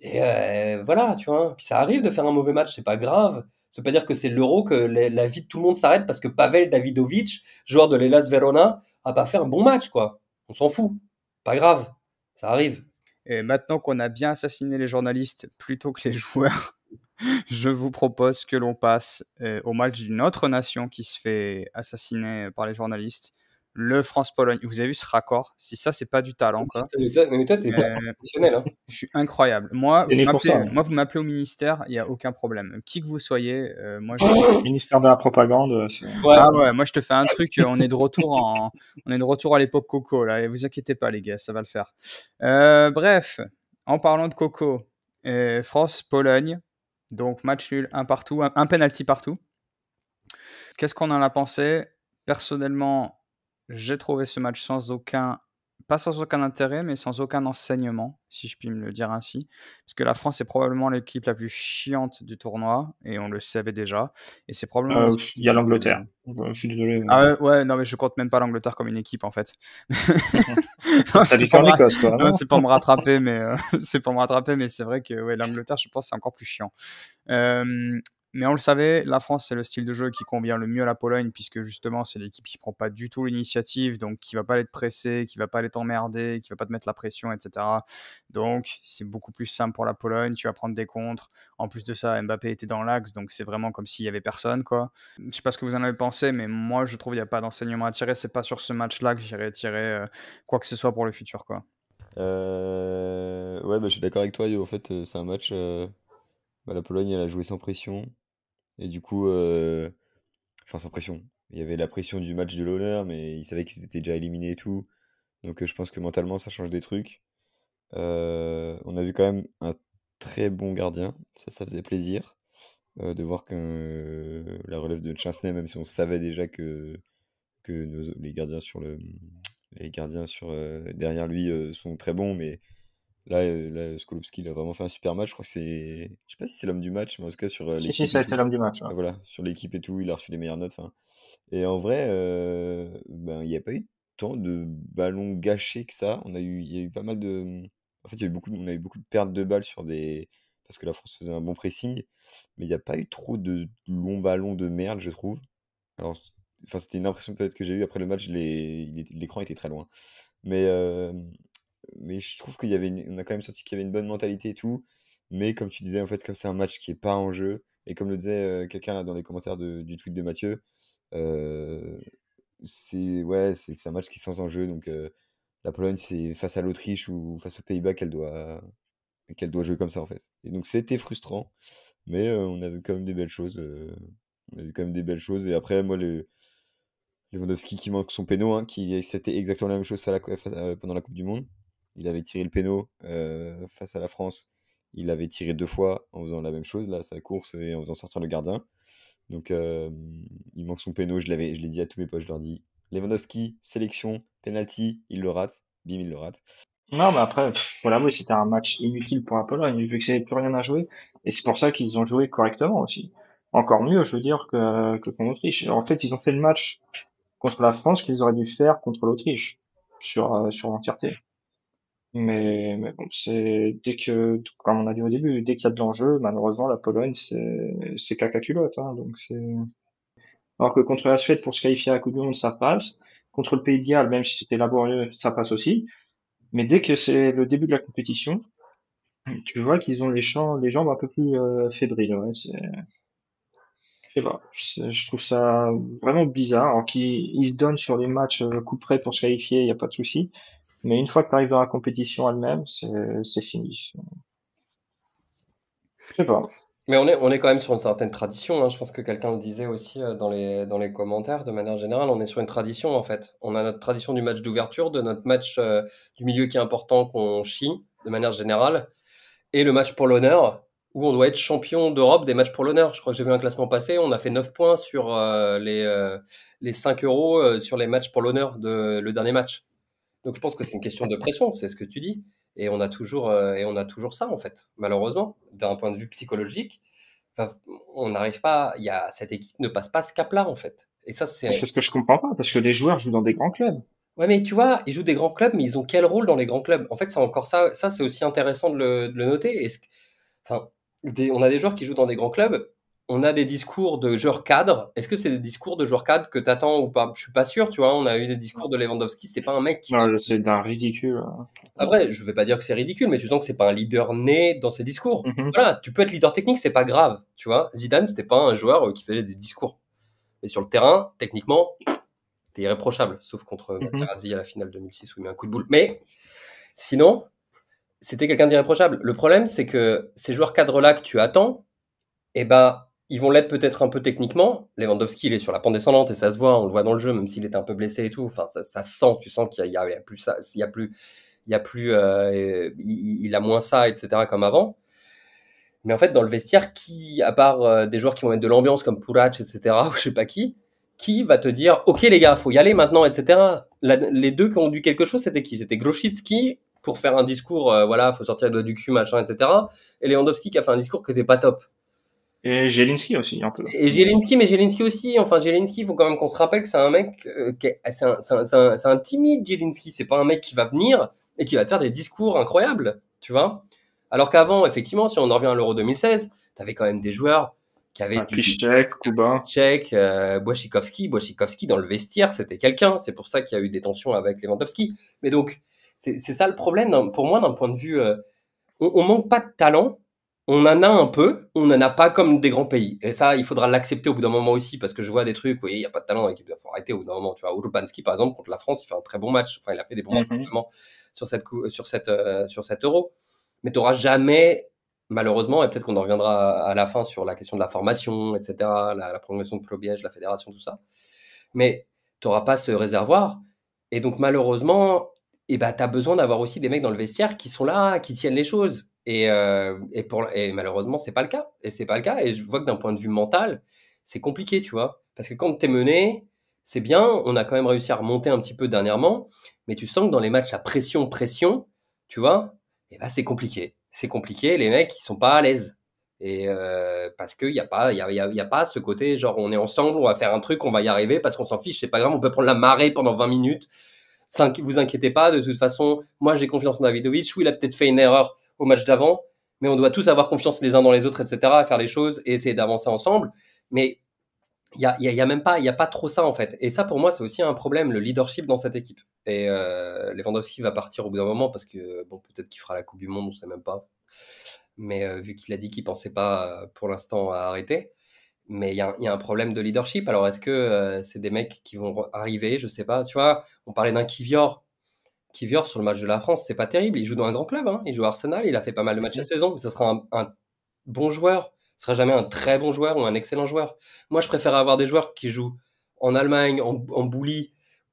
Et euh, voilà, tu vois. Puis ça arrive de faire un mauvais match, c'est pas grave. Ça veut pas dire que c'est l'euro que la, vie de tout le monde s'arrête parce que Pavel Davidovic, joueur de l'Elas Verona, a pas fait un bon match, quoi. On s'en fout. Pas grave. Ça arrive. Et maintenant qu'on a bien assassiné les journalistes plutôt que les joueurs, je vous propose que l'on passe euh, au match d'une autre nation qui se fait assassiner par les journalistes le France-Pologne. Vous avez vu ce raccord Si ça, c'est pas du talent. Quoi. Mais toi, euh, hein. Je suis incroyable. Hein. Moi, vous m'appelez, au ministère, il n'y a aucun problème. Qui que vous soyez, euh, moi. ministère de la propagande. Euh, ah ouais, moi je te fais un truc. On est de retour on est de retour à l'époque Coco là. Et vous inquiétez pas les gars, ça va le faire. bref, en parlant de Coco, France-Pologne, donc match nul, un partout, un, un penalty partout. Qu'est-ce qu'on en a pensé Personnellement, j'ai trouvé ce match sans aucun, pas sans aucun intérêt, mais sans aucun enseignement, si je puis me le dire ainsi. Parce que la France est probablement l'équipe la plus chiante du tournoi, et on le savait déjà. Et c'est probablement. Euh, il y a l'Angleterre. Euh, je suis désolé. Ah ouais, non, mais je compte même pas l'Angleterre comme une équipe, en fait. Hein. c'est pour, me... rattraper, mais euh, c'est pour me rattraper, mais c'est vrai que ouais, l'Angleterre, je pense, c'est encore plus chiant. Euh... Mais on le savait, la France, c'est le style de jeu qui convient le mieux à la Pologne, puisque justement, c'est l'équipe qui prend pas du tout l'initiative, donc qui va pas les presser, qui va pas aller t'emmerder, qui va pas te mettre la pression, etc. Donc, c'est beaucoup plus simple pour la Pologne, tu vas prendre des contres. En plus de ça, Mbappé était dans l'axe, donc c'est vraiment comme s'il y avait personne, quoi. Je sais pas ce que vous en avez pensé, mais moi, je trouve qu'il n'y a pas d'enseignement à tirer. C'est pas sur ce match-là que j'irai tirer euh, quoi que ce soit pour le futur, quoi. Euh... Ouais, bah, je suis d'accord avec toi, En fait, euh, c'est un match. Euh, bah, la Pologne, elle a joué sans pression. Et du coup, euh, enfin, sans pression. Il y avait la pression du match de l'honneur, mais ils savaient qu'ils étaient déjà éliminés et tout. Donc euh, je pense que mentalement, ça change des trucs. Euh, on a vu quand même un très bon gardien. Ça, ça faisait plaisir. de voir que la relève de Chastenay, même si on savait déjà que, que les gardiens sur le les gardiens sur derrière lui sont très bons, mais Là, euh, là Skolowski, il a vraiment fait un super match. Je crois que c'est. Je sais pas si c'est l'homme du match, mais en tout cas, sur euh, l'équipe. l'homme du match. voilà, sur l'équipe et tout, il a reçu les meilleures notes. Et en vrai, euh, ben, il n'y a pas eu tant de ballons gâchés que ça. On a eu, il y a eu pas mal de. En fait, y beaucoup on a eu beaucoup de pertes de balles sur des. Parce que la France faisait un bon pressing. Mais il n'y a pas eu trop de longs ballons de merde, je trouve. Alors, enfin, c'était une impression peut-être que j'ai eue après le match. L'écran était très loin. Mais mais je trouve qu'il y avait on a quand même senti qu'il y avait une bonne mentalité et tout. Mais comme tu disais, en fait, comme c'est un match qui est pas en jeu, et comme le disait euh, quelqu'un là dans les commentaires du tweet de Mathieu, euh, c'est ouais, c'est un match qui est sans enjeu. Donc euh, la Pologne, c'est face à l'Autriche ou face aux Pays-Bas qu'elle doit qu'elle doit jouer comme ça en fait. Et donc c'était frustrant, mais on a vu quand même des belles choses. on a vu quand même des belles choses. Et après, moi, le Lewandowski qui manque son péno, hein, qui c'était exactement la même chose pendant la Coupe du Monde. Il avait tiré le péno euh, face à la France. Il avait tiré deux fois en faisant la même chose, là, sa course et en faisant sortir le gardien. Donc, euh, il manque son péno. Je l'avais, je l'ai dit à tous mes potes, je leur dis Lewandowski, sélection, penalty, il le rate. Bim, il le rate. Non, mais après, voilà, oui, c'était un match inutile pour la Pologne, vu que n'avait plus rien à jouer. Et c'est pour ça qu'ils ont joué correctement aussi. Encore mieux, je veux dire, que, que contre l'Autriche. En fait, ils ont fait le match contre la France qu'ils auraient dû faire contre l'Autriche sur, euh, sur l'entièreté. Mais, mais bon, c'est dès que, comme on a dit au début, dès qu'il y a de l'enjeu, malheureusement, la Pologne, c'est, caca culotte. Hein, donc c'est... Alors que contre la Suède, pour se qualifier à la Coupe du Monde, ça passe. Contre le Pays d'Ial, même si c'était laborieux, ça passe aussi. Mais dès que c'est le début de la compétition, tu vois qu'ils ont les, champs, les jambes un peu plus euh, fébriles. Ouais, c'est... Je je trouve ça vraiment bizarre. Alors qu'ils ils se donnent sur les matchs euh, coup près pour se qualifier, il n'y a pas de souci. Mais une fois que tu arrives dans la compétition elle-même, c'est fini. Je sais pas. Mais on est, on est quand même sur une certaine tradition. Hein. Je pense que quelqu'un le disait aussi euh, dans les, dans les commentaires, de manière générale. On est sur une tradition, en fait. On a notre tradition du match d'ouverture, de notre match euh, du milieu qui est important qu'on chie, de manière générale, et le match pour l'honneur, où on doit être champion d'Europe des matchs pour l'honneur. Je crois que j'ai vu un classement passer. On a fait 9 points sur euh, les, les 5 euros sur les matchs pour l'honneur de le dernier match. Donc je pense que c'est une question de pression, c'est ce que tu dis. Et on a toujours, euh, et on a toujours ça, en fait, malheureusement, d'un point de vue psychologique. on n'arrive pas, y a, cette équipe ne passe pas ce cap-là, en fait. Et ça, c'est. C'est ce que je comprends pas, parce que les joueurs jouent dans des grands clubs. Ouais, mais tu vois, ils jouent des grands clubs, mais ils ont quel rôle dans les grands clubs En fait, c'est encore ça, ça c'est aussi intéressant de le, de noter. Est-ce que... Enfin, on a des joueurs qui jouent dans des grands clubs, on a des discours de joueurs cadre. Est-ce que c'est des discours de joueurs cadre que tu attends ou pas Je suis pas sûr, tu vois. On a eu des discours de Lewandowski, c'est pas un mec. c'est d'un ridicule. Hein. Après, ah je vais pas dire que c'est ridicule, mais tu sens que c'est pas un leader né dans ses discours. Mhm. Voilà, tu peux être leader technique, c'est pas grave, tu vois. Zidane, c'était pas un joueur euh, qui faisait des discours. Mais sur le terrain, techniquement, es irréprochable, sauf contre mhm. à la finale 2006 où il met un coup de boule. Mais sinon, c'était quelqu'un d'irréprochable. Le problème, c'est que ces joueurs cadres-là que tu attends, eh ben, ils vont l'être peut-être un peu techniquement. Lewandowski, il est sur la pente descendante et ça se voit, on le voit dans le jeu, même s'il est un peu blessé et tout. Enfin, ça, ça sent, tu sens qu'il y, y, a plus ça, il y a plus, il y a plus, euh, il, a moins ça, etc. comme avant. Mais en fait, dans le vestiaire, qui, à part euh, des joueurs qui vont mettre de l'ambiance comme Purac, etc., ou je sais pas qui, qui va te dire, ok les gars, faut y aller maintenant, etc. les deux qui ont dû quelque chose, c'était qui C'était Groschitsky pour faire un discours, euh, voilà, faut sortir le doigt du cul, machin, etc. Et Lewandowski qui a fait un discours qui n'était pas top. Et Jelinski aussi, un Et Jelinski, mais Jelinski aussi. Enfin, Jelinski, il faut quand même qu'on se rappelle que c'est un mec, euh, qui est, c'est un, c'est un, timide Jelinski. C'est pas un mec qui va venir et qui va te faire des discours incroyables, tu vois. Alors qu'avant, effectivement, si on en revient à l'Euro 2016, t'avais quand même des joueurs qui avaient. du... Kuba. euh, dans le vestiaire, c'était quelqu'un. C'est pour ça qu'il y a eu des tensions avec Lewandowski. Mais donc, c'est ça le problème, pour moi, d'un point de vue. Euh, on, on manque pas de talent, on en a un peu, on n'en a pas comme des grands pays. Et ça, il faudra l'accepter au bout d'un moment aussi, parce que je vois des trucs où il n'y a pas de talent dans l'équipe. Il faut arrêter au bout d'un moment. Tu vois, Urbanski, par exemple, contre la France, il fait un très bon match. Enfin, il a fait des bons mhm. sur cette, sur cette, euh, sur euro. Mais tu n'auras jamais, malheureusement, et peut-être qu'on en reviendra à la fin sur la question de la formation, etc., la, promotion de Plobiège, la fédération, tout ça. Mais tu n'auras pas ce réservoir. Et donc, malheureusement, eh ben, tu as besoin d'avoir aussi des mecs dans le vestiaire qui sont là, qui tiennent les choses euh, et, pour, malheureusement, c'est pas le cas. Et c'est pas le cas. Et je vois que d'un point de vue mental, c'est compliqué, tu vois. Parce que quand tu es mené, c'est bien. On a quand même réussi à remonter un petit peu dernièrement. Mais tu sens que dans les matchs à pression, pression, tu vois, et eh ben, c'est compliqué. C'est compliqué. Les mecs, ils sont pas à l'aise. Et euh, parce qu'il n'y a, pas, y a, y a, y a pas ce côté genre on est ensemble, on va faire un truc, on va y arriver parce qu'on s'en fiche, c'est pas grave, on peut prendre la marée pendant 20 minutes. Vous inquiétez pas, de toute façon, moi j'ai confiance en Davidovic, oui, il a peut-être fait une erreur au match d'avant, mais on doit tous avoir confiance les uns dans les autres, etc., faire les choses et essayer d'avancer ensemble. Mais il n'y a, même pas, il a pas trop ça en fait. Et ça pour moi, c'est aussi un problème, le leadership dans cette équipe. Et euh, Lewandowski va partir au bout d'un moment parce que bon, peut-être qu'il fera la Coupe du Monde, on ne sait même pas. Mais euh, vu qu'il a dit qu'il pensait pas euh, pour l'instant à arrêter, mais il y, a un problème de leadership. Alors est-ce que euh, c'est des mecs qui vont arriver, je sais pas. Tu vois, on parlait d'un Kivior Kivior sur le match de la France, c'est pas terrible. Il joue dans un grand club, hein. il joue à Arsenal, il a fait pas mal de matchs la saison, mais ça sera un, bon joueur. Ce sera jamais un très bon joueur ou un excellent joueur. Moi, je préfère avoir des joueurs qui jouent en Allemagne, en, en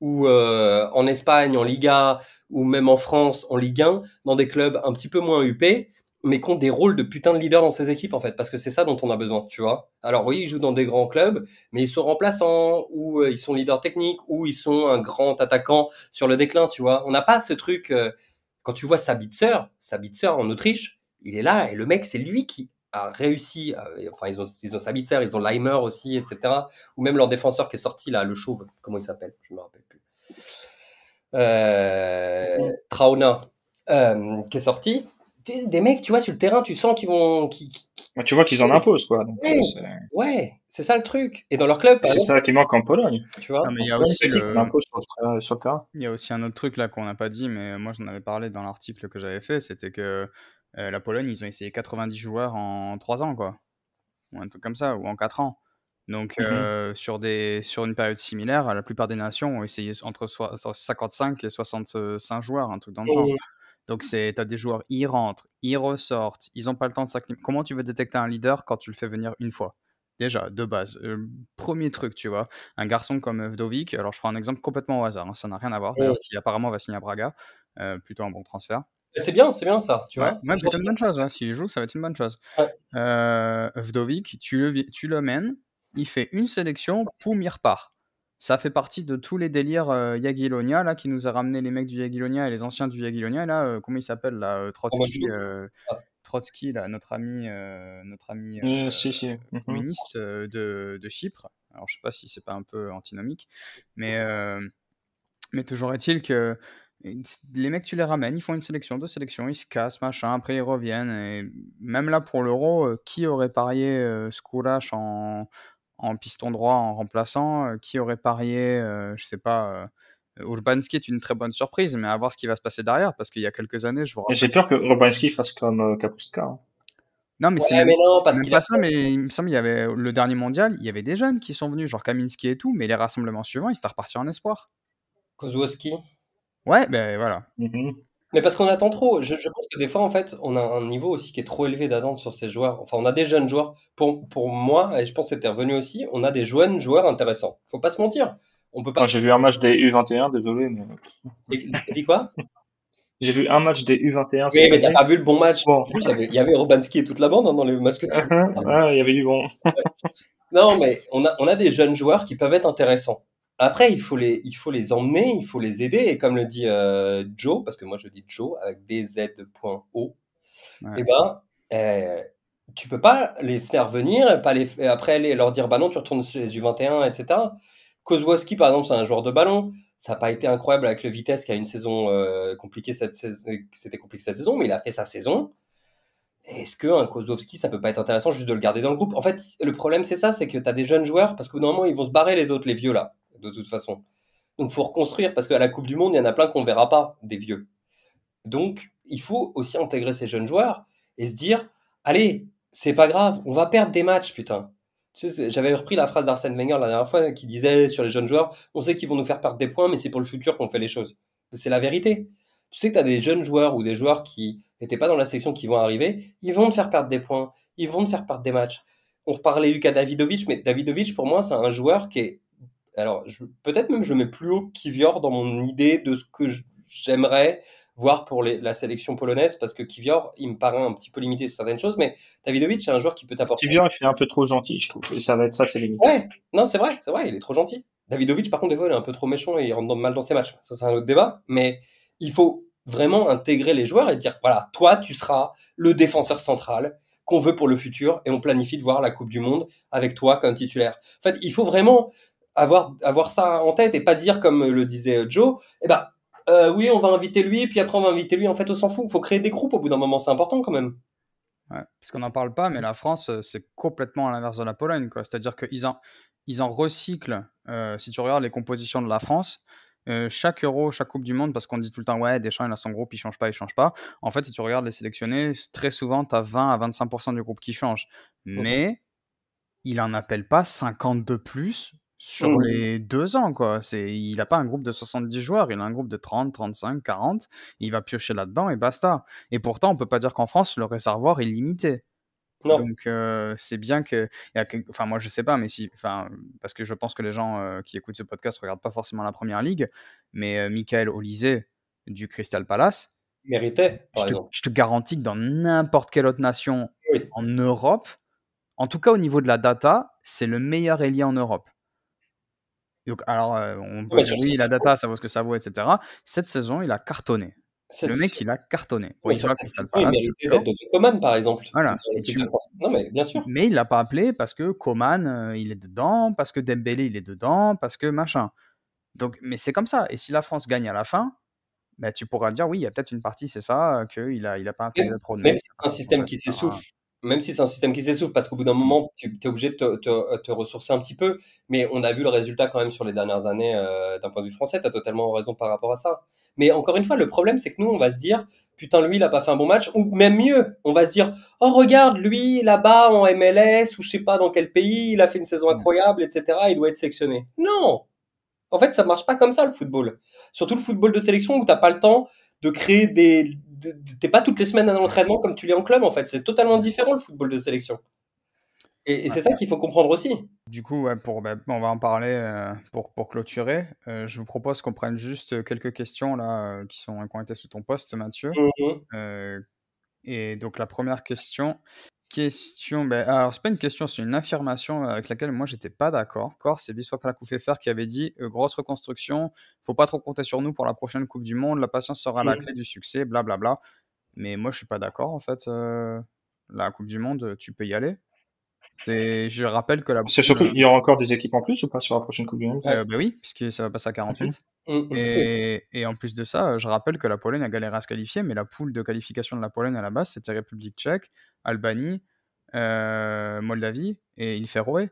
ou euh, en Espagne, en Liga, ou même en France, en Ligue 1, dans des clubs un petit peu moins huppés, mais qui des rôles de putain de leader dans ces équipes en fait, parce que c'est ça dont on a besoin, tu vois. Alors oui, ils jouent dans des grands clubs, mais ils sont remplaçants ou euh, ils sont leaders techniques ou ils sont un grand attaquant sur le déclin, tu vois. On n'a pas ce truc euh, quand tu vois Sabitzer, Sabitzer en Autriche, il est là et le mec c'est lui qui a réussi. Euh, enfin ils ont ils ont Sabitzer, ils ont Leimer aussi, etc. Ou même leur défenseur qui est sorti là, le chauve, comment il s'appelle, je me rappelle plus. Euh, qui est sorti des mecs, tu vois, sur le terrain, tu sens qu'ils vont. Qui, bah, tu vois qu'ils en imposent, quoi. ouais, c'est ça le truc. Et dans leur club, C'est ça qui manque en Pologne. Tu vois, il y a aussi le... sur, Il y a aussi un autre truc là qu'on n'a pas dit, mais moi j'en avais parlé dans l'article que j'avais fait, c'était que euh, la Pologne, ils ont essayé 90 joueurs en 3 ans, quoi. Ou un truc comme ça, ou en 4 ans. Donc, mhm. euh, sur, des, sur une période similaire, la plupart des nations ont essayé entre 55 et 65 joueurs, un truc dans le genre. Donc, mmh. tu as des joueurs, ils rentrent, ils ressortent, ils n'ont pas le temps de s'acclimater. Comment tu veux détecter un leader quand tu le fais venir une fois Déjà, de base. Euh, premier truc, tu vois, un garçon comme Vdovic, alors je prends un exemple complètement au hasard, hein, ça n'a rien à voir, d'ailleurs, qui apparemment va signer à Braga, euh, plutôt un bon transfert. C'est bien, c'est bien ça, tu vois. c'est une bonne chose, hein, s'il joue, ça va être une bonne chose. Euh, Vdovic, tu le, mènes, il fait une sélection, pour il ça fait partie de tous les délires euh, Yagilonia, là, qui nous a ramené les mecs du Yagilonia et les anciens du Yagilonia, là, euh, comment il s'appelle, là, euh, Trotsky, ah. Trotsky, là, notre ami, notre ami mhm. communiste de, de, Chypre. Alors, je sais pas si c'est pas un peu antinomique, mais, mais toujours est-il que les mecs, tu les ramènes, ils font une sélection, deux sélections, ils se cassent, machin, après ils reviennent, et même là, pour l'euro, qui aurait parié Skourash en en piston droit en remplaçant. qui aurait parié, je sais pas. Urbanski est une très bonne surprise, mais à voir ce qui va se passer derrière, parce qu'il y a quelques années, je vois. J'ai peur que Urbanski fasse comme Kapuska. Hein. Non, mais c'est même, pas ça, mais il me semble qu'il y avait le dernier mondial, il y avait des jeunes qui sont venus, genre Kaminski et tout, mais les rassemblements suivants, ils étaient repartis en espoir. Kozłowski Ouais, ben voilà. Mmh mais parce qu'on attend trop. Je, pense que des fois, en fait, on a un niveau aussi qui est trop élevé d'attente sur ces joueurs. Enfin, on a des jeunes joueurs. Pour, pour moi, et je pense que c'était revenu aussi, on a des jeunes joueurs intéressants. Faut pas se mentir. On peut pas. J'ai vu un match des U21, désolé. Mais... T'as dit quoi J'ai vu un match des U21. Oui, mais t'as pas vu le bon match. En plus, il y avait Robanski et toute la bande hein, dans les masques. Ah, il y avait du bon. non, mais on a, on a des jeunes joueurs qui peuvent être intéressants. Après, il faut, les, il faut les emmener, il faut les aider. Et comme le dit euh, Joe, parce que moi je dis Joe avec des ouais. eh ben, euh, tu peux pas les faire venir, pas les, après aller leur dire bah non, tu retournes sur les U21, etc. Kozłowski, par exemple, c'est un joueur de ballon. Ça n'a pas été incroyable avec le Vitesse qui a une saison euh, compliquée cette saison. C'était compliqué cette saison, mais il a fait sa saison. Est-ce que un Kozłowski, ça peut pas être intéressant juste de le garder dans le groupe En fait, le problème c'est ça, c'est que tu as des jeunes joueurs parce que normalement ils vont se barrer les autres, les vieux là de toute façon. Donc, faut reconstruire parce qu'à la Coupe du Monde, il y en a plein qu'on verra pas des vieux. Donc, il faut aussi intégrer ces jeunes joueurs et se dire, allez, c'est pas grave, on va perdre des matchs, putain. j'avais repris la phrase d'Arsène Wenger la dernière fois qui disait sur les jeunes joueurs, on sait qu'ils vont nous faire perdre des points, mais c'est pour le futur qu'on fait les choses. C'est la vérité. Tu sais que tu as des jeunes joueurs ou des joueurs qui n'étaient pas dans la section qui vont arriver, ils vont te faire perdre des points, ils vont te faire perdre des matchs. On reparlait Lucas Davidovic, mais Davidovic, pour moi, c'est un joueur qui est alors peut-être même je mets plus haut Kivior dans mon idée de ce que j'aimerais voir pour la sélection polonaise, parce que Kivior, il me paraît un petit peu limité sur certaines choses, mais Davidovic, c'est un joueur qui peut t'apporter. Kivior, il fait un peu trop gentil, je trouve, et ça va être ça, c'est limité. Ouais, non, c'est vrai, c'est vrai, il est trop gentil. Davidovic, par contre, des fois, il est un peu trop méchant et il rentre mal dans ses matchs. Ça, c'est un autre débat, mais il faut vraiment intégrer les joueurs et dire, voilà, toi, tu seras le défenseur central qu'on veut pour le futur et on planifie de voir la Coupe du Monde avec toi comme titulaire. En fait, il faut vraiment avoir, avoir ça en tête et pas dire, comme le disait euh, Joe, eh ben, euh, oui, on va inviter lui, puis après on va inviter lui. En fait, on s'en fout. Il faut créer des groupes au bout d'un moment, c'est important quand même. Ouais, parce qu'on n'en parle pas, mais la France, euh, c'est complètement à l'inverse de la Pologne. quoi C'est-à-dire qu'ils en, ils en recyclent, si tu regardes les compositions de la France, chaque euro, chaque Coupe du Monde, parce qu'on dit tout le temps, ouais, des il a son groupe, il change pas, ils change pas. En fait, si tu regardes les sélectionnés, très souvent, tu as 20 à 25% du groupe qui change. Mais il en appelle pas 50 de plus sur mmh. les deux ans, quoi. C'est, il n'a pas un groupe de 70 joueurs, il a un groupe de 30, 35, 40. Il va piocher là-dedans et basta. Et pourtant, on peut pas dire qu'en France, le réservoir est limité. Donc euh, c'est bien que, enfin moi je sais pas, mais si, enfin parce que je pense que les gens euh, qui écoutent ce podcast ne regardent pas forcément la première ligue, mais euh, Michael olysée du Crystal Palace méritait. je, te, garantis que dans n'importe quelle autre nation en Europe, en tout cas au niveau de la data, c'est le meilleur ailier en Europe. Donc, alors, euh, on peut oui, la data, ça vaut ce que ça vaut, etc. Cette saison, il a cartonné. Le mec, il a cartonné. Oui, sur il Coman, par exemple. Voilà. Non, mais bien sûr. Mais il l'a pas appelé parce que Coman, euh, il est dedans, parce que Dembélé, il est dedans, parce que machin. Donc, mais c'est comme ça. Et si la France gagne à la fin, bah, tu pourras dire, oui, il y a peut-être une partie, c'est ça, euh, qu'il n'a il a pas appelé trop de Mais c'est un système qui s'essouffle même si c'est un système qui s'essouffle, parce qu'au bout d'un mmh. moment, tu es obligé de euh, te, ressourcer un petit peu, mais on a vu le résultat quand même sur les dernières années euh, d'un point de vue français, tu as totalement raison par rapport à ça. Mais encore une fois, le problème, c'est que nous, on va se dire, putain, lui, il a pas fait un bon match, ou même mieux, on va se dire, oh, regarde, lui, là-bas, en MLS, ou je sais pas dans quel pays, il a fait une saison mmh. incroyable, etc., il doit être sélectionné. Non! En fait, ça marche pas comme ça, le football. Surtout le football de sélection où t'as pas le temps de créer des. T'es pas toutes les semaines à l'entraînement entraînement comme tu l'es en club, en fait. C'est totalement différent le football de sélection. Et, c'est ça qu'il faut comprendre aussi. Du coup, pour, bah, on va en parler euh, pour, pour, clôturer. Euh, je vous propose qu'on prenne juste quelques questions là, euh, qui, sont, qui ont été sous ton poste, Mathieu. Mm-hmm. et donc, la première question question, ben, alors c'est pas une question, c'est une affirmation euh, avec laquelle moi j'étais pas d'accord. c'est Biswak faire qui avait dit euh, grosse reconstruction, faut pas trop compter sur nous pour la prochaine Coupe du Monde, la patience sera la mmh. clé du succès, blablabla. Mais moi je suis pas d'accord en fait. Euh, la Coupe du Monde, tu peux y aller, et je rappelle que la. C'est surtout, il y aura encore des équipes en plus ou pas sur la prochaine Coupe du Monde euh, bah Oui, puisque ça va passer à 48. Mm, mm, mm. et, en plus de ça, je rappelle que la Pologne a galéré à se qualifier, mais la poule de qualification de la Pologne à la base, c'était République tchèque, Albanie, euh, Moldavie et Il Féroé.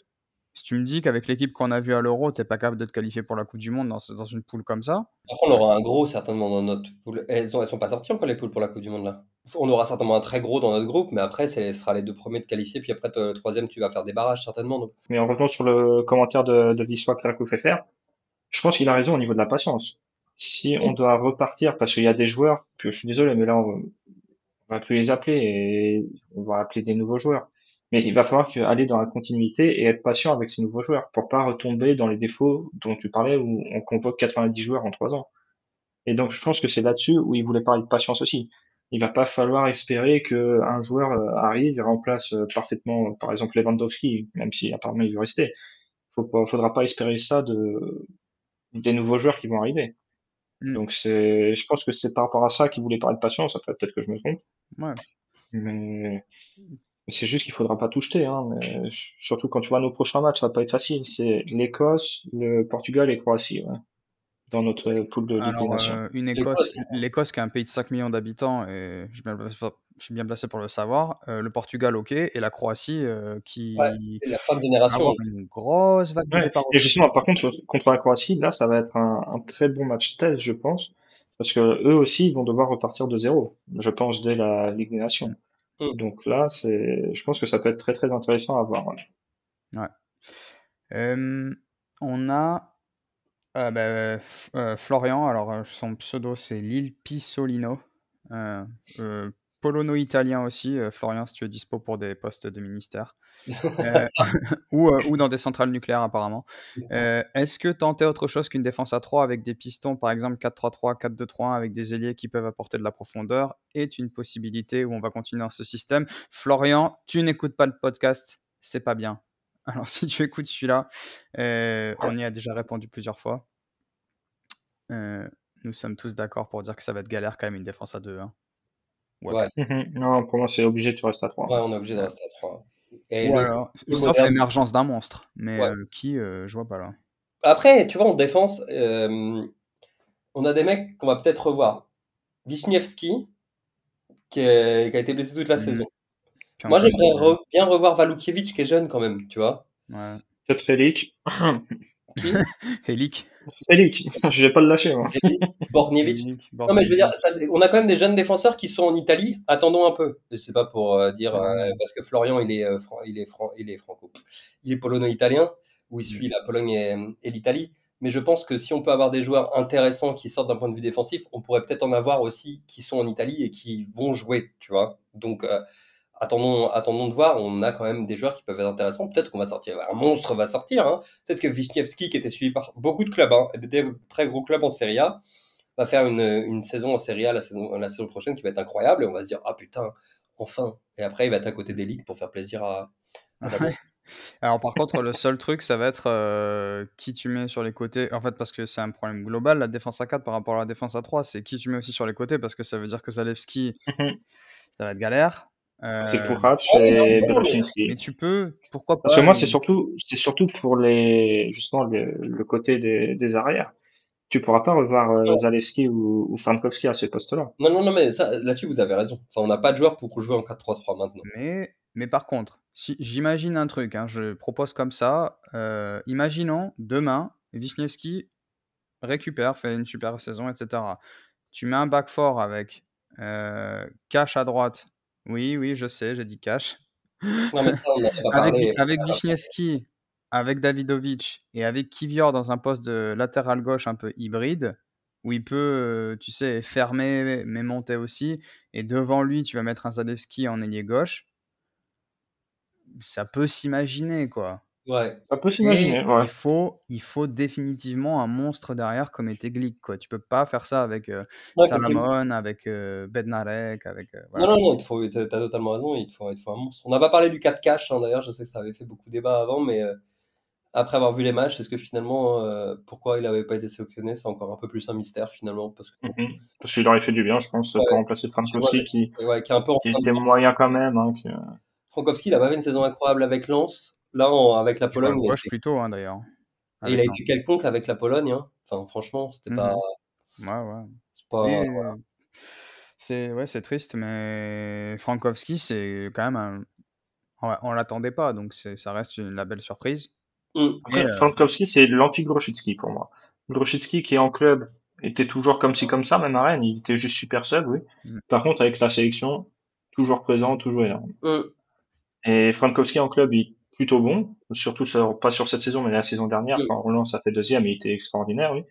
Si tu me dis qu'avec l'équipe qu'on a vue à l'Euro, tu n'es pas capable de te qualifier pour la Coupe du Monde dans, une poule comme ça. Après, on aura un gros certainement dans notre poule. Elles ne sont pas sorties encore les poules pour la Coupe du Monde là. On aura certainement un très gros dans notre groupe, mais après, ce sera les deux premiers de qualifier, puis après, le troisième, tu vas faire des barrages certainement. Mais en revenant sur le commentaire de, de fait faire je pense qu'il a raison au niveau de la patience. Si on doit repartir, parce qu'il y a des joueurs, que je suis désolé, mais là, on, on va plus les appeler et on va appeler des nouveaux joueurs mais il va falloir que, aller dans la continuité et être patient avec ces nouveaux joueurs pour pas retomber dans les défauts dont tu parlais où on convoque 90 joueurs en 3 ans. Et donc, je pense que c'est là-dessus où il voulait parler de patience aussi. Il va pas falloir espérer que un joueur euh, arrive et remplace euh, parfaitement, euh, par exemple, Lewandowski, même si apparemment il veut rester. Il faudra pas espérer ça de, des nouveaux joueurs qui vont arriver. Mm. Donc, c'est, je pense que c'est par rapport à ça qu'il voulait parler de patience. Après, peut-être que je me trompe. Ouais. Mais c'est juste qu'il faudra pas tout jeter. Hein, surtout quand tu vois nos prochains matchs, ça va pas être facile. C'est l'Écosse, le Portugal et Croatie. dans notre poule de Ligue euh, une Écosse, l'Écosse hein. qui est un pays de 5 millions d'habitants, et je, suis bien placé pour le savoir. Euh, le Portugal, ok, et la Croatie euh, qui. Ouais, la de génération. Une grosse vague Et justement, par contre, contre la Croatie, là, ça va être un, un, très bon match test, je pense, parce que eux aussi, ils vont devoir repartir de zéro, je pense, dès la Ligue des Nations. Donc là, c'est, je pense que ça peut être très très intéressant à voir. Ouais. on a euh, bah, euh, Florian, alors euh, son pseudo c'est Lil Pisolino polono-italien aussi, euh, Florian, si tu es dispo pour des postes de ministère, euh, ou, euh, ou, dans des centrales nucléaires apparemment. Est-ce que tenter autre chose qu'une défense à 3 avec des pistons, par exemple 4-3-3, 4-2-3-1 avec des ailiers qui peuvent apporter de la profondeur est une possibilité où on va continuer dans ce système Florian, tu n'écoutes pas le podcast, c'est pas bien. Alors si tu écoutes celui-là, on y a déjà répondu plusieurs fois. nous sommes tous d'accord pour dire que ça va être galère quand même une défense à 2. Hein. Ouais. Mhm. non, pour moi, c'est obligé, de rester à 3. Ouais, on est obligé de rester à 3. sauf émergence d'un monstre, mais euh, qui, euh, je vois pas là. Après, tu vois, en défense, euh, on a des mecs qu'on va peut-être revoir. Wisniewski, qui, a été blessé toute la mm. saison. Moi, j'aimerais bien revoir Valukiewicz, qui est jeune quand même, tu vois. Ouais. Helic. Helic, je vais pas le lâcher. Moi. non, mais je veux dire, on a quand même des jeunes défenseurs qui sont en Italie. Attendons un peu. C'est pas pour euh, dire, euh, parce que Florian, il est, euh, il est, il est franco. Il est polono-italien, où il mm. suit la Pologne et, et l'Italie. Mais je pense que si on peut avoir des joueurs intéressants qui sortent d'un point de vue défensif, on pourrait peut-être en avoir aussi qui sont en Italie et qui vont jouer, tu vois. Donc, attendons, attendons de voir. On a quand même des joueurs qui peuvent être intéressants. Peut-être qu'on va sortir, un monstre va sortir. Hein. Peut-être que Wisniewski, qui était suivi par beaucoup de clubs, hein, des très gros clubs en Serie A, va faire une, une saison en Serie A la saison, la saison prochaine qui va être incroyable. Et on va se dire, ah putain, enfin. Et après, il va être à côté des ligues pour faire plaisir à. Alors par contre, le seul truc, ça va être euh, qui tu mets sur les côtés. En fait, parce que c'est un problème global, la défense à 4 par rapport à la défense à 3, c'est qui tu mets aussi sur les côtés, parce que ça veut dire que Zalewski, ça va être galère c'est pour et Wisniewski mais tu peux, pourquoi pas Parce que moi, c'est surtout, c'est surtout pour les, justement, le, côté des, arrières. Tu pourras pas revoir euh, Zalewski ou, ou à ce poste-là. Non, non, non, mais là-dessus, vous avez raison. on n'a pas de joueur pour jouer en 4-3-3 maintenant. Mais, mais par contre, si, j'imagine un truc, hein, je propose comme ça. Euh, imaginons demain, Wisniewski récupère, fait une super saison, etc. Tu mets un back fort avec euh, Cash à droite oui, oui, je sais, j'ai dit cash. avec avec Wisniewski, avec Davidovic et avec Kivior dans un poste de latéral gauche un peu hybride, où il peut, euh, tu sais, fermer, mais monter aussi. Et devant lui, tu vas mettre un Zadevski en ailier gauche. Ça peut s'imaginer, quoi. Ouais. peut s'imaginer. Il, faut, il faut définitivement un monstre derrière comme était Glick. Quoi. Tu peux pas faire ça avec euh, Salamone avec euh, Bednarek. Avec, euh, Non, non, non, tu as totalement raison. Il faut, il faut un monstre. On n'a pas parlé du 4 cash hein, d'ailleurs. Je sais que ça avait fait beaucoup de débat avant, mais euh, après avoir vu les matchs, est-ce que finalement, pourquoi il n'avait pas été sélectionné, c'est encore un peu plus un mystère finalement Parce mm-hmm. qu'il parce aurait fait du bien, je pense, pour remplacer Frankowski ouais, qui, est un peu moyen quand même. Hein, il a pas fait une saison incroyable avec Lens là avec la Pologne. plutôt hein, d'ailleurs. il a été quelconque avec la Pologne. Hein. Enfin, franchement, c'était mmh pas. Ouais, ouais. C'est C'est triste, mais Frankowski, c'est quand même On, on l'attendait pas, donc ça reste une, la belle surprise. Mmh. Euh, Frankowski, c'est l'anti-Groshitsky pour moi. Groshitsky qui est en club était toujours comme ci comme ça, même à Rennes, il était juste super seul oui. Mmh. Par contre, avec la sélection, toujours présent, toujours énorme. Et Frankowski en club, il plutôt bon, surtout pas sur cette saison, mais la saison dernière. Quand Roland, ça fait deuxième, il était extraordinaire, oui.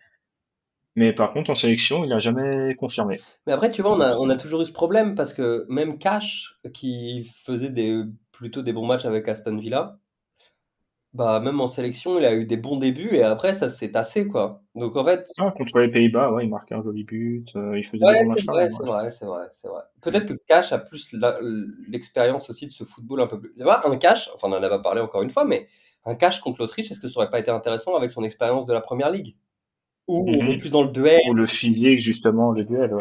Mais par contre, en sélection, il n'a jamais confirmé. Mais après, tu vois, on a, on a, toujours eu ce problème parce que même Cash, qui faisait des, plutôt des bons matchs avec Aston Villa, bah, même en sélection, il a eu des bons débuts et après, ça s'est tassé, quoi. Donc, en fait. Ah, contre les Pays-Bas, ouais, il marquait un joli but, euh, il faisait des bons c'est c'est vrai, c'est vrai, Peut-être que Cash a plus l'expérience aussi de ce football un peu plus. un Cash, enfin, on en a parlé encore une fois, mais un Cash contre l'Autriche, est-ce que ça aurait pas été intéressant avec son expérience de la première ligue ou mhm. plus dans le duel. Ou le physique, justement, le duel.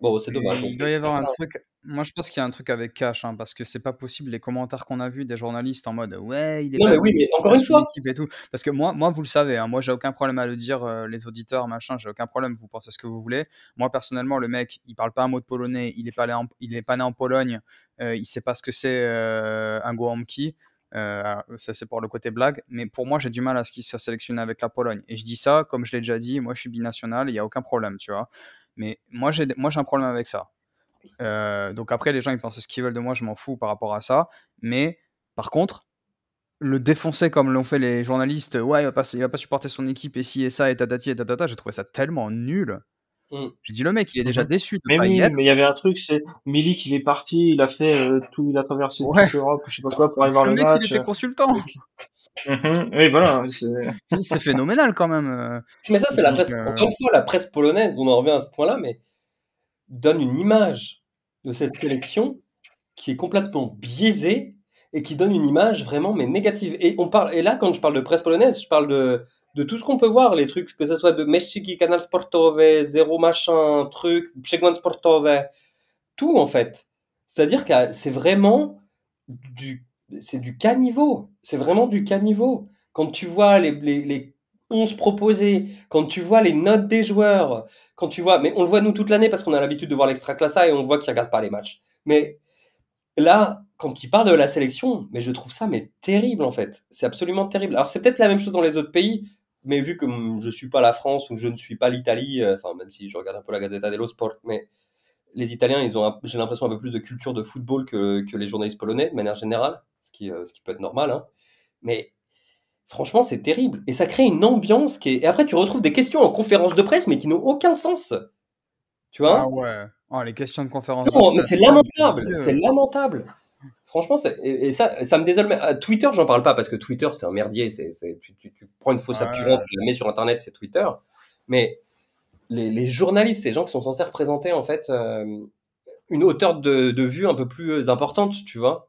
Bon, c'est dommage. Il doit y avoir un truc. Moi, je pense qu'il y a un truc avec Cash, hein, parce que c'est pas possible les commentaires qu'on a vu des journalistes en mode ouais, il est. Non, mais oui, mais encore une fois. Parce que moi, moi, vous le savez, hein, moi, j'ai aucun problème à le dire, euh, les auditeurs, machin, j'ai aucun problème, vous pensez ce que vous voulez. Moi, personnellement, le mec, il parle pas un mot de polonais, il est pas, il est pas né en Pologne, euh, il sait pas ce que c'est euh, un Gohamki. Euh, ça, c'est pour le côté blague. Mais pour moi, j'ai du mal à ce qu'il soit sélectionné avec la Pologne. Et je dis ça, comme je l'ai déjà dit, moi, je suis binational, il n'y a aucun problème, tu vois. Mais moi, j'ai un problème avec ça. Euh, donc après, les gens, ils pensent ce qu'ils veulent de moi, je m'en fous par rapport à ça. Mais par contre, le défoncer comme l'ont fait les journalistes, ouais, il va, il va pas supporter son équipe et si et ça et tatati et tatata, j'ai trouvé ça tellement nul j'ai mm. Je dis le mec, il est déjà mm-hmm. déçu mais Mais il y avait un truc, c'est Milik, il est parti, il a fait euh, tout, il a traversé toute l'Europe, je sais pas quoi, pour aller voir le, mec, Il était euh. consultant. Mm-hmm. Oui, voilà. C'est phénoménal quand même. Euh. Mais ça, c'est la presse. Encore une fois, la presse polonaise, on en revient à ce point-là, mais donne une image de cette sélection qui est complètement biaisée et qui donne une image vraiment mais négative. Et on parle. Et là, quand je parle de presse polonaise, je parle de de tout ce qu'on peut voir, les trucs, que ce soit de Meshiki, Canal Sportove, Zéro Machin, truc, Cheguan Sportove, tout en fait. C'est-à-dire que euh, c'est vraiment du, c'est du caniveau. C'est vraiment du caniveau. Quand tu vois les, les, les 11 proposés, quand tu vois les notes des joueurs, quand tu vois, mais on le voit nous toute l'année parce qu'on a l'habitude de voir l'extra classa et on voit qu'ils regardent pas les matchs. Mais là, quand tu parles de la sélection, mais je trouve ça mais terrible en fait. C'est absolument terrible. Alors c'est peut-être la même chose dans les autres pays mais vu que je suis pas la France ou je ne suis pas l'Italie, euh, enfin même si je regarde un peu la Gazzetta dello Sport, mais les Italiens, ils ont, j'ai l'impression, un peu plus de culture de football que, que, les journalistes polonais, de manière générale, ce qui, euh, ce qui peut être normal. Hein. Mais franchement, c'est terrible. Et ça crée une ambiance qui est... Et après, tu retrouves des questions en conférence de presse, mais qui n'ont aucun sens. Tu vois Ah ouais. Oh, les questions de conférence de presse. mais c'est lamentable. C'est lamentable. Franchement, et, ça, me désole. À ah, Twitter, j'en parle pas parce que Twitter, c'est un merdier. C'est, tu, prends une fausse appuyante, tu la mets sur Internet, c'est Twitter. Mais les, journalistes, ces gens qui sont censés représenter en fait euh, une hauteur de, vue un peu plus euh, importante, tu vois.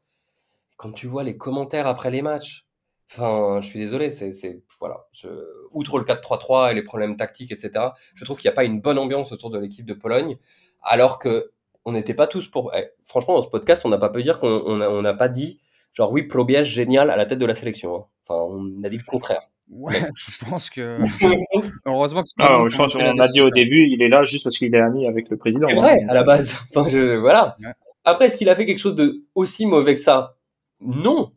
Quand tu vois les commentaires après les matchs, enfin, je suis désolé, c'est voilà. Je, outre le 4-3-3 et les problèmes tactiques, etc. Je trouve qu'il n'y a pas une bonne ambiance autour de l'équipe de Pologne, alors que on n'était pas tous pour. Eh, franchement, dans ce podcast, on n'a pas pu dire qu'on n'a pas dit, genre, oui, Probiège, génial à la tête de la sélection. Hein. Enfin, on a dit le contraire. Ouais, je pense que. Heureusement que. je pense qu'on a dit au début, il est là juste parce qu'il est ami avec le président. C'est hein. à la base. voilà. Après, est-ce qu'il a fait quelque chose de aussi mauvais que ça Non.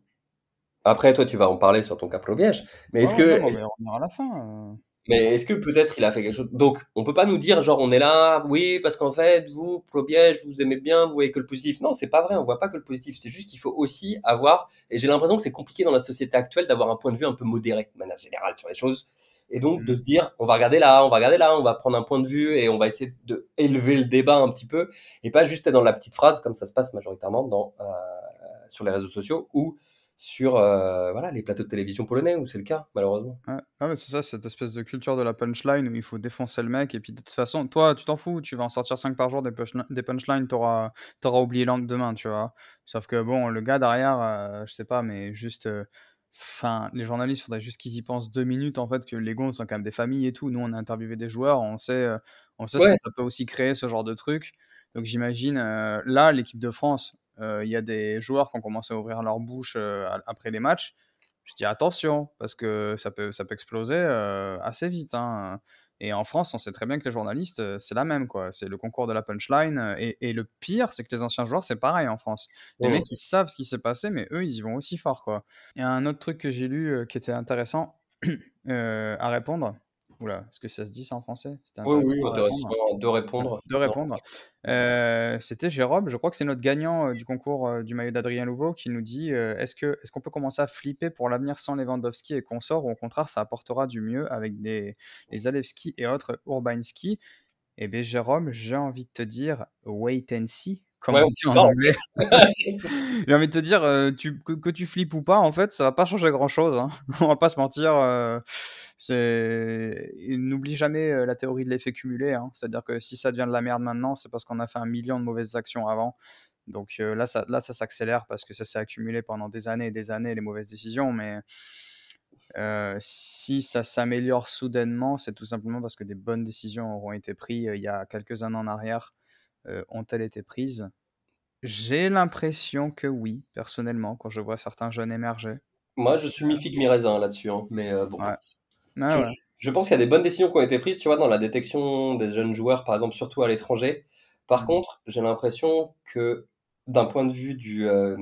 Après, toi, tu vas en parler sur ton cas Probiège, Mais est-ce que. on à la fin. Euh. Mais est-ce que peut-être il a fait quelque chose Donc, on peut pas nous dire genre on est là, oui, parce qu'en fait vous, Probiège, vous aimez bien, vous voyez que le positif. Non, c'est pas vrai. On voit pas que le positif. C'est juste qu'il faut aussi avoir. Et j'ai l'impression que c'est compliqué dans la société actuelle d'avoir un point de vue un peu modéré de manière générale sur les choses. Et donc mmh. de se dire, on va regarder là, on va regarder là, on va prendre un point de vue et on va essayer de élever le débat un petit peu et pas juste être dans la petite phrase comme ça se passe majoritairement dans euh, sur les réseaux sociaux où sur euh, voilà, les plateaux de télévision polonais, où c'est le cas, malheureusement. c'est ça, cette espèce de culture de la punchline où il faut défoncer le mec, et puis de toute façon, toi, tu t'en fous, tu vas en sortir 5 par jour des, punchlines, t'auras auras oublié lendemain, tu vois. Sauf que bon, le gars derrière, euh, je sais pas, mais juste. Euh, enfin, les journalistes, faudrait juste qu'ils y pensent deux minutes en fait que les gonds sont quand même des familles et tout. Nous, on a interviewé des joueurs, on sait, on sait ça peut aussi créer ce genre de truc. Donc j'imagine là l'équipe de France, euh, il y a des joueurs qui ont commencé à ouvrir leur bouche euh, après les matchs. Je dis attention, parce que ça peut, exploser euh, assez vite. Hein. Et en France, on sait très bien que les journalistes, c'est la même, quoi. C'est le concours de la punchline. Et, le pire, c'est que les anciens joueurs, c'est pareil en France. Les oh. mecs, ils savent ce qui s'est passé, mais eux, ils y vont aussi fort, quoi. Il y a un autre truc que j'ai lu qui était intéressant à répondre. Oula, est-ce que ça se dit ça en français Oui, oui, de répondre. De répondre. De répondre. Euh, c'était Jérôme, je crois que c'est notre gagnant euh, du concours euh, du maillot d'Adrien Louveau qui nous dit est-ce qu'on est qu'on peut commencer à flipper pour l'avenir sans Lewandowski et consorts ou au contraire ça apportera du mieux avec des, les Alevski et autres Urbanski Eh bien, Jérôme, j'ai envie de te dire wait and see comme ouais, aussi J'ai envie de te dire, euh, que, tu flippes ou pas, en fait, ça va pas changer grand chose. Hein. On va pas se mentir. Euh, n'oublie jamais euh, la théorie de l'effet cumulé. Hein. C'est-à-dire que si ça devient de la merde maintenant, c'est parce qu'on a fait un million de mauvaises actions avant. Donc là, ça, s'accélère parce que ça s'est accumulé pendant des années et des années, les mauvaises décisions. Mais si ça s'améliore soudainement, c'est tout simplement parce que des bonnes décisions auront été prises il y a quelques années en arrière euh, ont-elles été prises J'ai l'impression que oui, personnellement, quand je vois certains jeunes émerger. Moi, je suis mi figue là-dessus, hein, mais euh, bon. Ah je, pense qu'il y a des bonnes décisions qui ont été prises, tu vois, dans la détection des jeunes joueurs, par exemple, surtout à l'étranger. Par mmh. contre, j'ai l'impression que d'un point de vue du euh,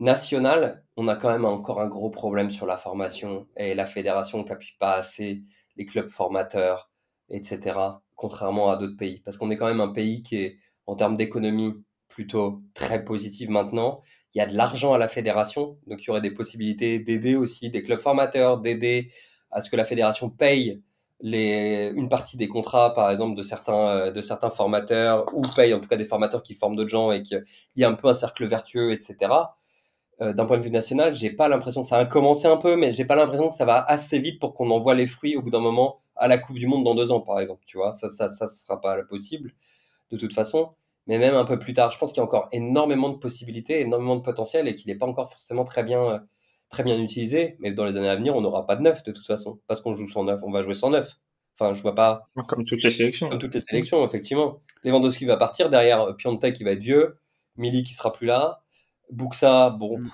national, on a quand même encore un gros problème sur la formation et la fédération qui n'appuie pas assez les clubs formateurs, etc contrairement à d'autres pays. Parce qu'on est quand même un pays qui est, en termes d'économie, plutôt très positive maintenant. Il y a de l'argent à la fédération, donc il y aurait des possibilités d'aider aussi des clubs formateurs, d'aider à ce que la fédération paye les, une partie des contrats, par exemple, de certains, euh, de certains formateurs, ou paye en tout cas des formateurs qui forment d'autres gens et qu'il y a un peu un cercle vertueux, etc. Euh, d'un point de vue national, j'ai pas l'impression que ça a commencé un peu, mais j'ai pas l'impression que ça va assez vite pour qu'on en voit les fruits au bout d'un moment à la Coupe du Monde dans deux ans, par exemple. Tu vois, ça, ça, ça sera pas possible de toute façon. Mais même un peu plus tard, je pense qu'il y a encore énormément de possibilités, énormément de potentiel et qu'il n'est pas encore forcément très bien, euh, très bien utilisé. Mais dans les années à venir, on n'aura pas de neuf de toute façon, parce qu'on joue sans neuf. On va jouer sans neuf. Enfin, je vois pas. Comme toutes les sélections. Comme toutes les sélections, effectivement. Lewandowski va partir derrière euh, Piontek qui va être vieux, Mili qui sera plus là, Buxa, bon, mm.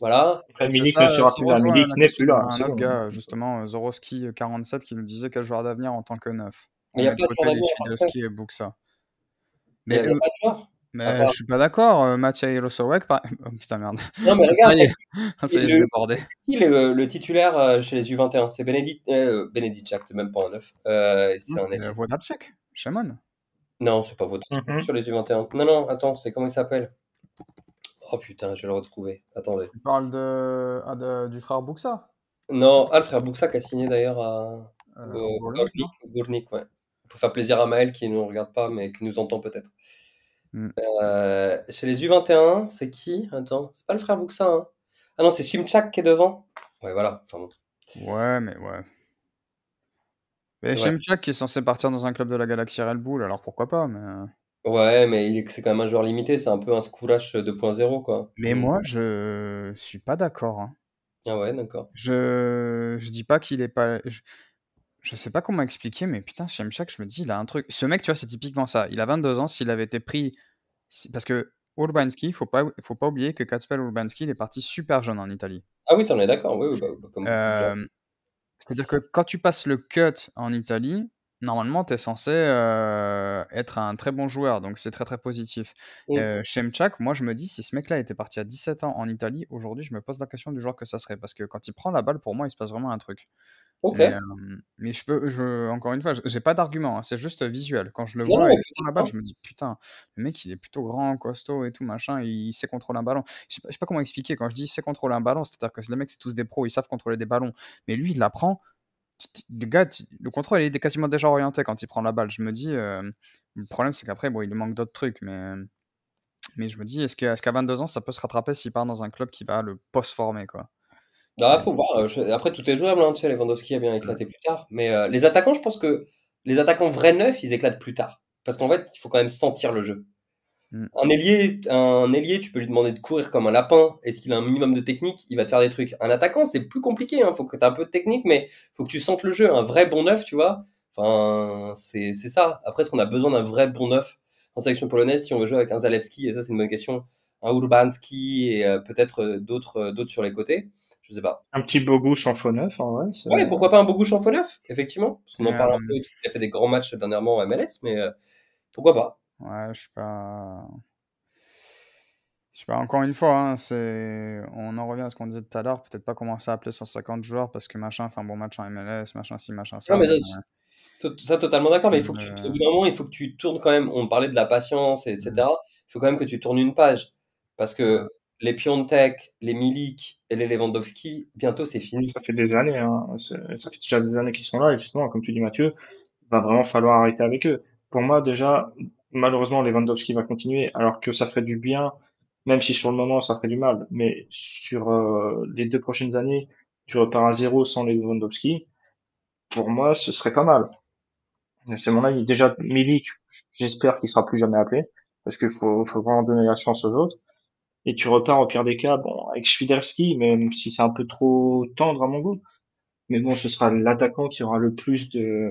Voilà. Après, Milik plus là. Un autre gars, justement, euh, Zoroski47, euh, qui nous disait quel joueur d'avenir en tant que neuf. il y a, pas de joueur d'avenir. et Buxa. Mais il euh, Mais ah, je suis pas d'accord, Mathieu Hirosowek, par... oh, putain merde. Non mais regarde, ça y est, ça y est le, débordé. Qui le, le, titulaire chez les U21 C'est Benedict, euh, Benedict Jack, c'est même pas un neuf. c'est un Vodacek, Shaman. Non, c'est pas Vodacek mhm. sur les U21. Non non, attends, c'est comment il s'appelle Oh putain, je l'ai le Attendez. Tu parles de... Ah, du frère Buxa Non, ah, le frère Buxa qui a signé d'ailleurs à euh, au... ouais. Pour faire plaisir à Maël qui ne nous regarde pas mais qui nous entend peut-être. Hmm. Euh, chez les U21, c'est qui Attends, c'est pas le frère Buxa. Hein. Ah non, c'est Shimchak qui est devant. Ouais, voilà. Enfin, Ouais, mais ouais. Mais Shimchak qui est censé partir dans un club de la galaxie Red Bull, alors pourquoi pas mais... Euh, Ouais, mais c'est quand même un joueur limité, c'est un peu un scourage 2.0, quoi. Mais mm. moi, je suis pas d'accord. Hein. Ah ouais, d'accord. Je, je dis pas qu'il est pas. Je... sais pas comment expliquer, mais putain, chaque, je me dis, il a un truc. Ce mec, tu vois, c'est typiquement ça. Il a 22 ans, s'il avait été pris. Parce que Urbanski, faut pas, faut pas oublier que Katspel Urbanski, il est parti super jeune en Italie. Ah oui, tu en es d'accord, oui, oui, bah, euh, C'est-à-dire que quand tu passes le cut en Italie, normalement, tu es censé euh, être un très bon joueur, donc c'est très très positif. Euh, chez Euh, moi je me dis, si ce mec-là était parti à 17 ans en Italie, aujourd'hui je me pose la question du joueur que ça serait, parce que quand il prend la balle, pour moi, il se passe vraiment un truc. Ok. mais euh, je peux, je, encore une fois, j'ai pas d'argument, hein, c'est juste visuel. Quand je le vois, la balle, je me dis, putain, le mec il est plutôt grand, costaud et tout, machin, il sait contrôler un ballon. Je sais pas, sais pas comment expliquer, quand je dis il sait contrôler un ballon, c'est-à-dire que les mecs c'est tous des pros, ils savent contrôler des ballons, mais lui il la prend le le contrôle, il est quasiment déjà orienté quand il prend la balle. Je me dis, euh, le problème, c'est qu'après, bon, il manque d'autres trucs, mais, mais je me dis, est-ce qu'à 22 ans, ça peut se rattraper s'il part dans un club qui va le post-former, quoi bah, euh, Après, tout est jouable. Hein, tu sais, Lewandowski a bien mmh. éclaté plus tard. Mais euh, les attaquants, je pense que les attaquants vrais neufs, ils éclatent plus tard. Parce qu'en fait, il faut quand même sentir le jeu. Mm. Un ailier, un ailier, tu peux lui demander de courir comme un lapin. Est-ce qu'il a un minimum de technique Il va te faire des trucs. Un attaquant, c'est plus compliqué. Il hein. faut que tu aies un peu de technique, mais faut que tu sentes le jeu. Un vrai bon neuf, tu vois. Enfin, c'est ça. Après, est-ce qu'on a besoin d'un vrai bon neuf en sélection polonaise si on veut jouer avec un Zalewski Et ça, c'est une bonne question. Un Urbanski et euh, peut-être euh, d'autres euh, d'autres sur les côtés. Je sais pas. Un petit Bogouche en faux neuf, en vrai. Ouais, pourquoi pas un Bogouche en faux neuf, effectivement. Parce qu'on en ah, parle un peu, il a fait des grands matchs dernièrement en MLS, mais pourquoi pas Ouais, je sais pas. Je sais pas, encore une fois, hein, c'est... on en revient à ce qu'on disait tout à l'heure, peut-être pas commencer à appeler 150 joueurs parce que machin enfin bon match en MLS, machin ci, machin ça. Non, Ça, totalement d'accord, mais il faut que tu, euh, au bout d'un moment, il faut que tu tournes quand même, on parlait de la patience, etc. Mmh. Il faut quand même que tu tournes une page. Parce que les Piontek, les Milik et les Lewandowski, bientôt c'est fini. Ça fait des années, hein, ça fait déjà des années qu'ils sont là, et justement, comme tu dis Mathieu, va vraiment falloir arrêter avec eux. Pour moi, déjà, malheureusement Lewandowski va continuer, alors que ça ferait du bien, même si sur le moment ça ferait du mal, mais sur euh, les deux prochaines années, tu repars à zéro sans Lewandowski, pour moi ce serait pas mal. C'est mon avis. Déjà, Milik, j'espère qu'il sera plus jamais appelé, parce qu'il faut, faut, vraiment donner la chance aux autres. Et tu repars au pire des cas, bon, avec Schwiderski, même si c'est un peu trop tendre à mon goût. Mais bon, ce sera l'attaquant qui aura le plus de,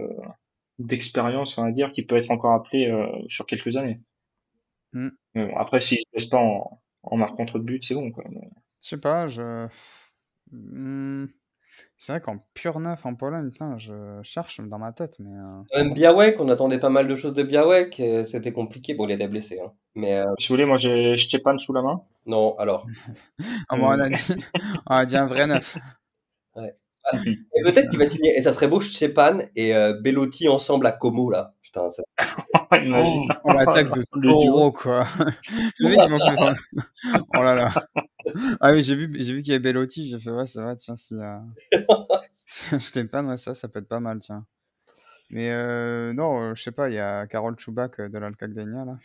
d'expérience, on va dire, qui peut être encore appelé euh, sur quelques années. Mm. bon, après, s'il ne laisse pas en, en contre contre de c'est bon. Quoi. Mais... Je sais pas, je. Hmm, c'est vrai qu'en pur neuf en Pologne, je cherche dans ma tête, mais. Euh, Biawek, on attendait pas mal de choses de Biawek, euh, c'était compliqué. Bon, il était blessé, hein. Mais. Si vous voulez, moi j'ai pas, sous la main. Non, alors. Ah, on, a dit... on a un vrai neuf et peut-être qu'il va signer. Et ça serait beau, Chepan et euh, Bellotti ensemble à Como, là. Putain, ça. Oh, on l'attaque de duo quoi. Oh là là. Ah oui, j'ai vu, j'ai vu qu'il y avait Bellotti. J'ai fait, ouais, ça va, tiens, si. je t'aime pas, ça, ça peut être pas mal, tiens. Mais euh, non, euh, je sais pas, il y a Carole Choubac euh, de l'Alcagdania là.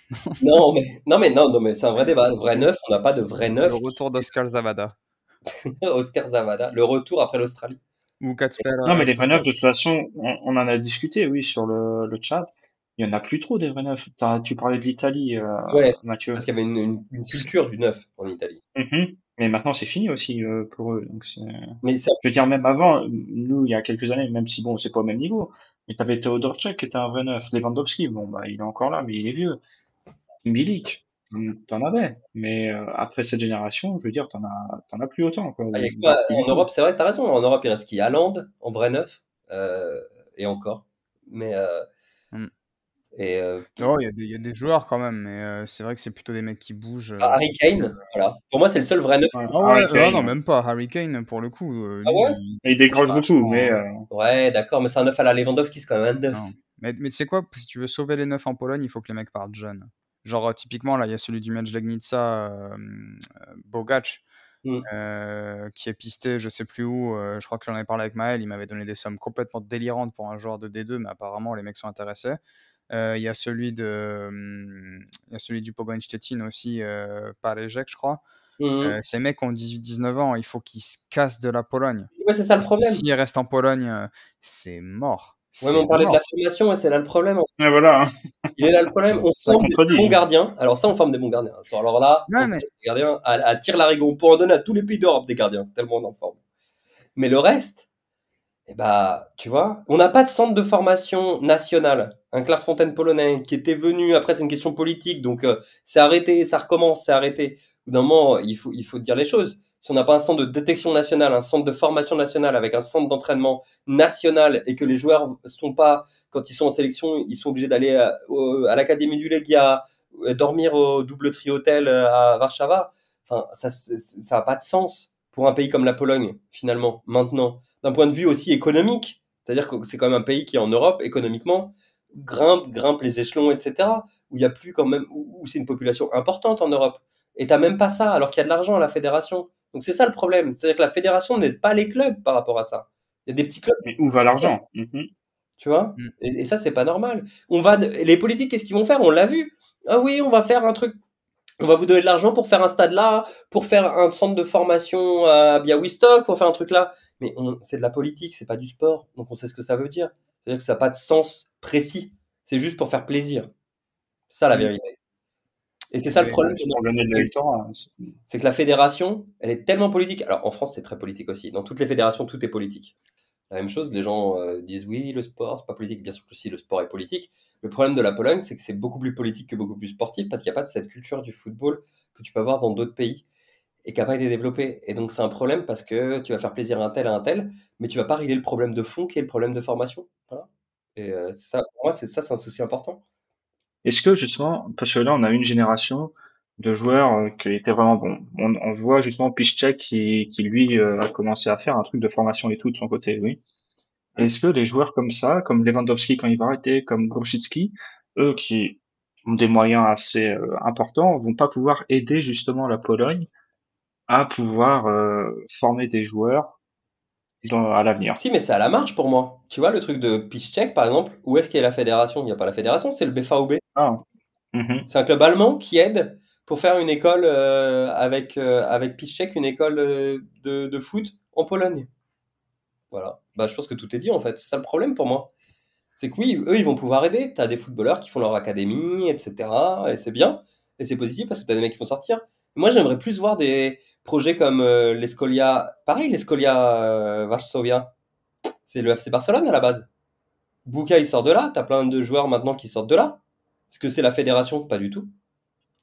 non, mais, non, mais non, non mais c'est un vrai débat. Vrai neuf, on n'a pas de vrai neuf. Le retour d'Oscar Zavada. Oscar Zavada, le retour après l'Australie. Non, mais euh, les vrais neufs, de toute façon, on, en a discuté, oui, sur le, chat. Il n'y en a plus trop des vrais neufs. Tu parlais de l'Italie, euh, Mathieu. Parce qu'il y avait une, culture du neuf en Italie. Mm-hmm. Mais maintenant, c'est fini aussi euh, pour eux. Donc Je veux dire, même avant, nous, il y a quelques années, même si bon, c'est pas au même niveau, mais tu avais Tchek qui était un vrai neuf. Lewandowski, bon, bah, il est encore là, mais il est vieux. Milik, T'en avais, mais euh, après cette génération, je veux dire, t'en as, as plus autant. Ah, en Europe, c'est vrai, t'as raison. En Europe, il reste qui en vrai neuf, euh, et encore. Mais euh, mm. et non, oh, il y, a des joueurs quand même, mais c'est vrai que c'est plutôt des mecs qui bougent. Ah, Harry Kane, voilà. Pour moi, c'est le seul vrai neuf. Ah, ah, non, même pas Harry Kane pour le coup. ah ouais. il, il décroche beaucoup, mais. Hein. Ouais, d'accord, mais c'est un neuf à la Lewandowski, c'est quand même un neuf. Mais, mais tu sais quoi, si tu veux sauver les neufs en Pologne, il faut que les mecs partent jeunes. Genre, typiquement, là, il y a celui du match d'Agnitsa, Bogac, mmh. qui est pisté, je sais plus où. je crois que j'en ai parlé avec Maël. Il m'avait donné des sommes complètement délirantes pour un joueur de D2, mais apparemment, les mecs sont intéressés. Il y a celui de, celui du Pogon Stettin aussi, par Ejek, je crois. Mmh ces mecs ont 18-19 ans, il faut qu'ils se cassent de la Pologne. c'est ça le problème. S'ils restent en Pologne, c'est mort on parlait de la formation, et c'est là le problème. voilà. Il est là le problème. On forme des bons gardiens. Alors ça, on forme des bons gardiens. Alors là, non, on mais... des gardiens à, On peut en donner à tous les pays d'Europe des gardiens, tellement on en forme. Mais le reste, eh bah, tu vois, on n'a pas de centre de formation national. Un Clairefontaine polonais qui était venu, après c'est une question politique, donc euh, c'est arrêté, ça recommence, c'est arrêté. Au bout d'un moment, il faut, il faut dire les choses si on n'a pas un centre de détection nationale, un centre de formation nationale avec un centre d'entraînement national et que les joueurs sont pas, quand ils sont en sélection, ils sont obligés d'aller euh, à, l'Académie du Legia, euh, dormir au double tri hôtel euh, à Varsava, enfin, ça, ça a pas de sens pour un pays comme la Pologne, finalement, maintenant. D'un point de vue aussi économique, c'est-à-dire que c'est quand même un pays qui, en Europe, économiquement, grimpe, grimpe les échelons, etc. Où il y a plus quand même, où c'est une population importante en Europe. Et t'as même pas ça, alors qu'il y a de l'argent à la fédération. Donc c'est ça le problème. C'est-à-dire que la fédération n'aide pas les clubs par rapport à ça. Il y a des petits clubs. Mais où va l'argent mhm. Tu vois mm. et, ça, c'est pas normal. On va, les politiques, qu'est-ce qu'ils vont faire On l'a vu. Ah oui, on va faire un truc. On va vous donner de l'argent pour faire un stade là, pour faire un centre de formation à Biawistock, pour faire un truc là. Mais c'est de la politique, c'est pas du sport. Donc on sait ce que ça veut dire. C'est-à-dire que ça n'a pas de sens précis. C'est juste pour faire plaisir. Ça, la mm. vérité. Et c'est ça le problème. Hein. C'est que la fédération, elle est tellement politique. Alors en France, c'est très politique aussi. Dans toutes les fédérations, tout est politique. La même chose, les gens euh, disent oui, le sport, c'est pas politique. Bien sûr que si, le sport est politique. Le problème de la Pologne, c'est que c'est beaucoup plus politique que beaucoup plus sportif parce qu'il n'y a pas cette culture du football que tu peux avoir dans d'autres pays et qui n'a pas été développée. Et donc, c'est un problème parce que tu vas faire plaisir à un tel, à un tel, mais tu vas pas régler le problème de fond qui est le problème de formation. Voilà. Et euh, ça, pour moi, c'est ça, c'est un souci important. Est-ce que justement, parce que là, on a une génération de joueurs euh, qui étaient vraiment bons. On, on voit justement Piszczek qui, qui lui euh, a commencé à faire un truc de formation et tout de son côté, oui. Est-ce que des joueurs comme ça, comme Lewandowski quand il va arrêter, comme Gruszczycki, eux qui ont des moyens assez euh, importants, vont pas pouvoir aider justement la Pologne à pouvoir former des joueurs à l'avenir. Si, mais c'est à la marge pour moi. Tu vois, le truc de Piszczek, par exemple, où est-ce qu'il y a la fédération Il n'y a pas la fédération, c'est le BVB. Ah. Mhm. C'est un club allemand qui aide pour faire une école euh, avec, euh, avec Piszczek, une école euh, de, de, foot en Pologne. Voilà. Bah, je pense que tout est dit, en fait. C'est ça le problème pour moi. C'est que oui, eux, ils vont pouvoir aider. Tu as des footballeurs qui font leur académie, etc. Et c'est bien. Et c'est positif parce que tu as des mecs qui vont sortir. Moi, j'aimerais plus voir des projets comme euh, l'Escolia, pareil, l'Escolia euh, Varsovia. C'est le FC Barcelone à la base. Bouka, il sort de là. T'as plein de joueurs maintenant qui sortent de là. Est-ce que c'est la fédération Pas du tout.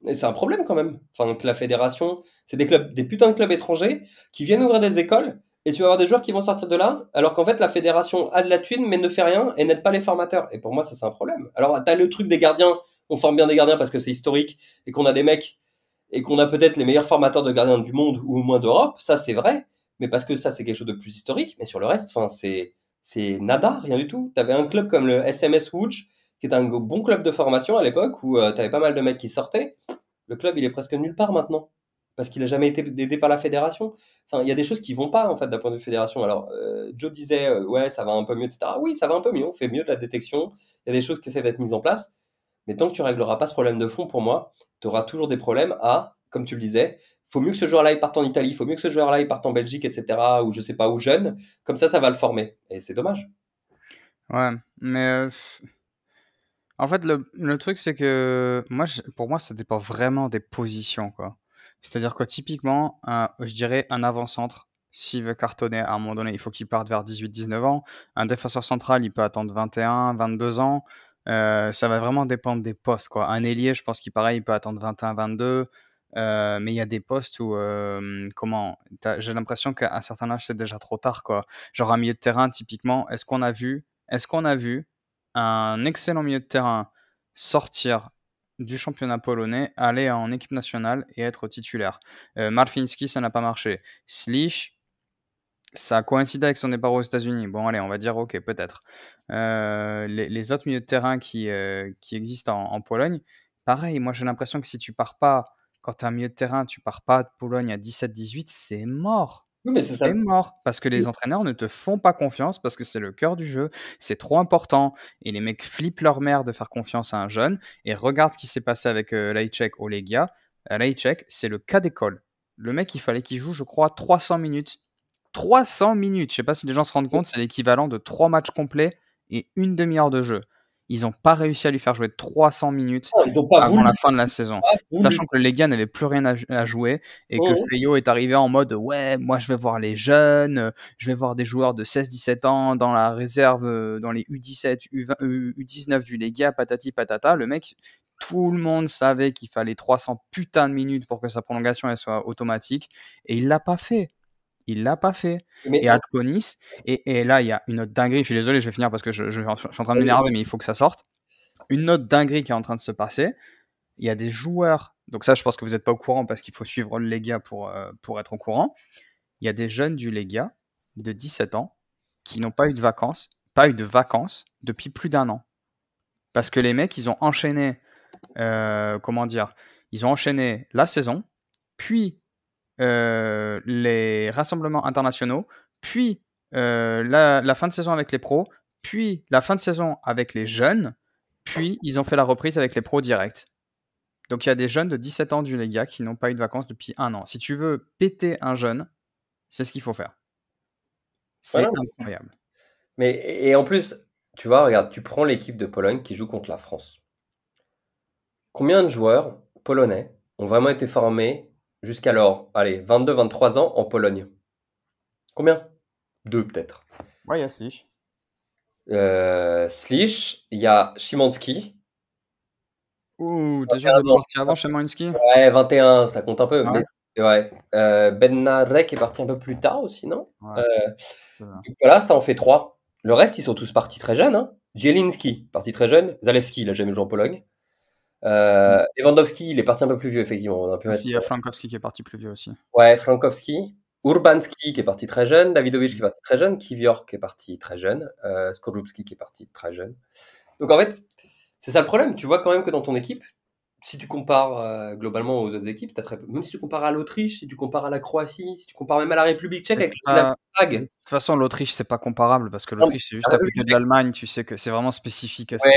Et c'est un problème quand même. Enfin, que la fédération, c'est des clubs, des putains de clubs étrangers qui viennent ouvrir des écoles et tu vas avoir des joueurs qui vont sortir de là, alors qu'en fait la fédération a de la thune mais ne fait rien et n'aide pas les formateurs. Et pour moi, ça c'est un problème. Alors t'as le truc des gardiens, on forme bien des gardiens parce que c'est historique et qu'on a des mecs et qu'on a peut-être les meilleurs formateurs de gardiens du monde ou au moins d'Europe, ça c'est vrai, mais parce que ça c'est quelque chose de plus historique, mais sur le reste, enfin c'est c'est nada, rien du tout. T'avais un club comme le SMS Woods, qui est un bon club de formation à l'époque où euh, t'avais pas mal de mecs qui sortaient. Le club il est presque nulle part maintenant parce qu'il a jamais été aidé par la fédération. Enfin, il y a des choses qui vont pas en fait d'un point de vue fédération. Alors, euh, Joe disait euh, ouais, ça va un peu mieux, etc. Oui, ça va un peu mieux. On fait mieux de la détection. Il y a des choses qui essaient d'être mises en place. Mais tant que tu régleras pas ce problème de fond, pour moi, tu auras toujours des problèmes à, comme tu le disais, faut mieux que ce joueur-là il parte en Italie, faut mieux que ce joueur-là il parte en Belgique, etc. ou je sais pas où jeune. Comme ça, ça va le former. Et c'est dommage. Ouais, mais euh, en fait, le, le truc c'est que moi, pour moi, ça dépend vraiment des positions, quoi. C'est-à-dire que typiquement, je dirais un avant-centre, s'il veut cartonner à un moment donné, il faut qu'il parte vers 18-19 ans. Un défenseur central, il peut attendre 21, 22 ans. Euh, ça va vraiment dépendre des postes. Quoi. Un ailier, je pense qu'il pareil, il peut attendre 21-22. Euh, mais il y a des postes où, euh, comment, j'ai l'impression qu'à un certain âge, c'est déjà trop tard, quoi. Genre un milieu de terrain, typiquement, est-ce qu'on a vu, est-ce qu'on a vu un excellent milieu de terrain sortir du championnat polonais, aller en équipe nationale et être titulaire. Marfinski, ça n'a pas marché. Slish, ça a coïncidé avec son départ aux États-Unis. Bon, allez, on va dire ok, peut-être. Euh, les, autres milieux de terrain qui, euh, qui existent en, Pologne, pareil, moi j'ai l'impression que si tu pars pas, quand tu as un milieu de terrain, tu pars pas de Pologne à 17-18, c'est mort. mais c'est mort parce que les entraîneurs ne te font pas confiance parce que c'est le cœur du jeu, c'est trop important et les mecs flippent leur mère de faire confiance à un jeune et regarde ce qui s'est passé avec euh, Olegia. Euh, Leitchek, c'est le cas d'école. Le mec, il fallait qu'il joue, je crois, 300 minutes. 300 minutes. Je sais pas si les gens se rendent compte, c'est l'équivalent de trois matchs complets et une demi-heure de jeu. Ils n'ont pas réussi à lui faire jouer 300 minutes ah, avant la fin de la saison. Sachant que le Lega n'avait plus rien à, jouer et que oh. Feio est arrivé en mode Ouais, moi je vais voir les jeunes, je vais voir des joueurs de 16-17 ans dans la réserve, euh, dans les U17, u 19 euh, du Lega, patati patata. Le mec, tout le monde savait qu'il fallait 300 putains de minutes pour que sa prolongation soit automatique et il l'a pas fait il l'a pas fait. Mais... Et et, là, il y a une note dinguerie, je suis désolé, je vais finir parce que je, suis en train de m'énerver, mais il faut que ça sorte. Une note dinguerie qui est en train de se passer, il y a des joueurs, donc ça, je pense que vous n'êtes pas au courant parce qu'il faut suivre le léga pour, euh, pour être au courant. Il y a des jeunes du léga de 17 ans qui n'ont pas eu de vacances, pas eu de vacances depuis plus d'un an. Parce que les mecs, ils ont enchaîné, euh, comment dire, ils ont enchaîné la saison, puis euh, les rassemblements internationaux, puis euh, la, fin de saison avec les pros, puis la fin de saison avec les jeunes, puis ils ont fait la reprise avec les pros directs. Donc il y a des jeunes de 17 ans du Lega qui n'ont pas eu de vacances depuis un an. Si tu veux péter un jeune, c'est ce qu'il faut faire. C'est incroyable. Mais, et en plus, tu vois, regarde, tu prends l'équipe de Pologne qui joue contre la France. Combien de joueurs polonais ont vraiment été formés jusqu'alors, allez, 22-23 ans en Pologne. Combien Deux peut-être. Ouais, il y a Slich. Euh, Slich, il y a Szymanski. Ouh, déjà, il est parti avant Szymanski. Ouais, 21, ça compte un peu. Ah mais, ouais. Euh, ben est parti un peu plus tard aussi, non euh, Voilà, ça en fait trois. Le reste, ils sont tous partis très jeunes. Jelinski, hein. parti très jeune. Zalewski, il a jamais joué en Pologne. Euh, mm. Lewandowski, il est parti un peu plus vieux, effectivement. Il y a Frankowski qui est parti plus vieux aussi. Ouais, Frankowski. Urbanski qui est parti très jeune, Davidovic qui est parti très jeune, Kivior qui est parti très jeune, euh, Skorupski qui est parti très jeune. Donc en fait, c'est ça le problème. Tu vois quand même que dans ton équipe, si tu compares euh, globalement aux autres équipes, as très... même si tu compares à l'Autriche, si tu compares à la Croatie, si tu compares même à la République tchèque avec la Prague. De toute façon, l'Autriche, c'est pas comparable parce que l'Autriche, c'est juste à ah côté de l'Allemagne, tu sais que c'est vraiment spécifique à ce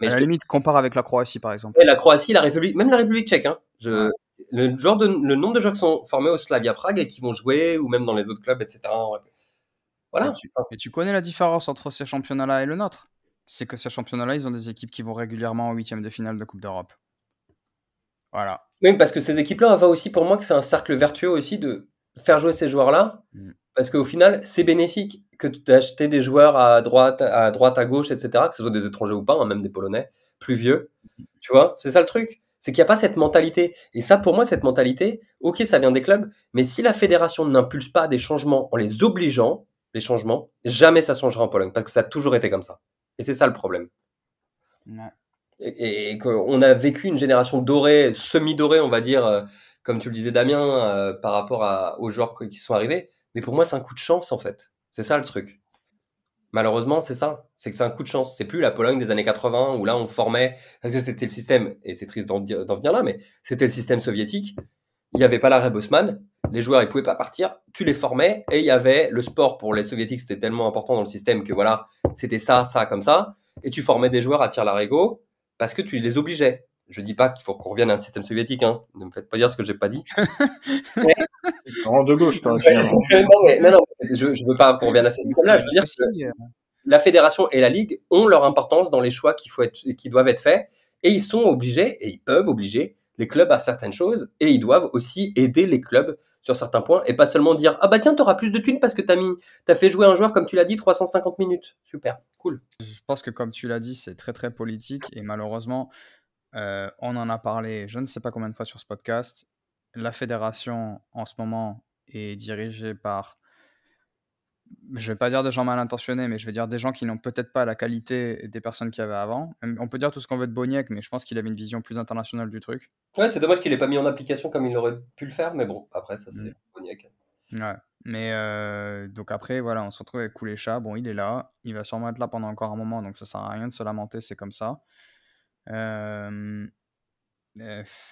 Mais la limite, compare avec la Croatie, par exemple. et la Croatie, la République, même la République tchèque. Hein. je... le, genre le nombre de joueurs qui sont formés au Slavia Prague et qui vont jouer, ou même dans les autres clubs, etc. Voilà. Et tu... connais la différence entre ces championnats-là et le nôtre c'est que ces championnats-là, ils ont des équipes qui vont régulièrement en huitième de finale de Coupe d'Europe. Voilà. Même parce que ces équipes-là, va aussi pour moi que c'est un cercle vertueux aussi de faire jouer ces joueurs-là. Mm. Parce qu'au final, c'est bénéfique que tu acheté des joueurs à droite, à droite, à gauche, etc., que ce soit des étrangers ou pas, hein, même des Polonais, plus vieux. Tu vois, c'est ça le truc. C'est qu'il n'y a pas cette mentalité. Et ça, pour moi, cette mentalité, ok, ça vient des clubs, mais si la fédération n'impulse pas des changements en les obligeant, les changements, jamais ça changera en Pologne, parce que ça a toujours été comme ça. Et c'est ça le problème. Ouais et, qu'on a vécu une génération dorée, semi-dorée, on va dire, euh, comme tu le disais Damien, euh, par rapport aux joueurs qui sont arrivés. Mais pour moi, c'est un coup de chance en fait. C'est ça le truc. Malheureusement, c'est ça. C'est que c'est un coup de chance. C'est plus la Pologne des années 80 où là on formait parce que c'était le système et c'est triste d'en venir là, mais c'était le système soviétique. Il n'y avait pas l'arrêt Bosman. Les joueurs ils pouvaient pas partir. Tu les formais et il y avait le sport pour les soviétiques. C'était tellement important dans le système que voilà, c'était ça, ça comme ça. Et tu formais des joueurs à tir Rego, parce que tu les obligeais. Je dis pas qu'il faut qu'on revienne à un système soviétique, hein. ne me faites pas dire ce que j'ai pas dit. de gauche, non, non, je, ne veux pas qu'on revienne à ce système-là. Je veux dire que euh. la fédération et la ligue ont leur importance dans les choix qui doivent être faits, et ils sont obligés et ils peuvent obliger les clubs à certaines choses et ils doivent aussi aider les clubs sur certains points et pas seulement dire ah bah tiens t'auras plus de thunes parce que t'as mis t'as fait jouer un joueur comme tu l'as dit 350 minutes super cool je pense que comme tu l'as dit c'est très très politique et malheureusement euh, on en a parlé je ne sais pas combien de fois sur ce podcast la fédération en ce moment est dirigée par je vais pas dire des gens mal intentionnés, mais je vais dire des gens qui n'ont peut-être pas la qualité des personnes qu'il y avait avant. On peut dire tout ce qu'on veut de Boniek, mais je pense qu'il avait une vision plus internationale du truc. Ouais, c'est dommage qu'il n'ait pas mis en application comme il aurait pu le faire, mais bon, après, ça c'est mm. Bognac. Ouais, mais euh, donc après, voilà, on se retrouve avec Koulécha. Bon, il est là, il va sûrement être là pendant encore un moment, donc ça sert à rien de se lamenter, c'est comme ça. Euh,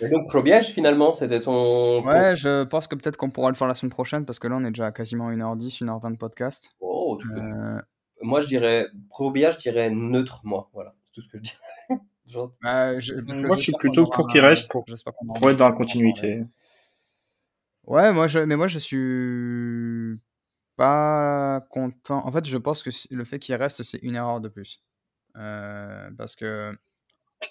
et donc Probiège euh, finalement, c'était ton... Ouais, je pense que peut-être qu'on pourra le faire la semaine prochaine parce que là on est déjà à quasiment 1h10, 1h20 de podcast. Oh, tout euh, Moi je dirais Probiège, je dirais neutre, moi. Voilà, c'est tout ce que je dirais. Moi je suis plutôt pour qu'il reste pour, être dans la continuité. Ouais, moi je... mais moi je suis pas content. En fait je pense que le fait qu'il reste c'est une erreur de plus. Euh, parce que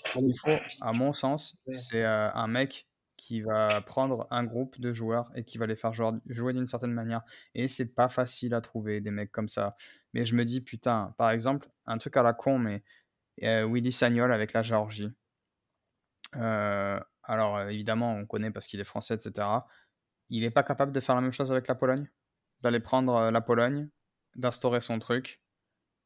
ce qu'il faut, à mon sens, c'est euh, un mec qui va prendre un groupe de joueurs et qui va les faire jouer, d'une certaine manière. Et c'est pas facile à trouver des mecs comme ça. Mais je me dis, putain, par exemple, un truc à la con, mais euh, Willy Sagnol avec la Géorgie. Euh, alors évidemment, on connaît parce qu'il est français, etc. Il n'est pas capable de faire la même chose avec la Pologne D'aller prendre la Pologne, d'instaurer son truc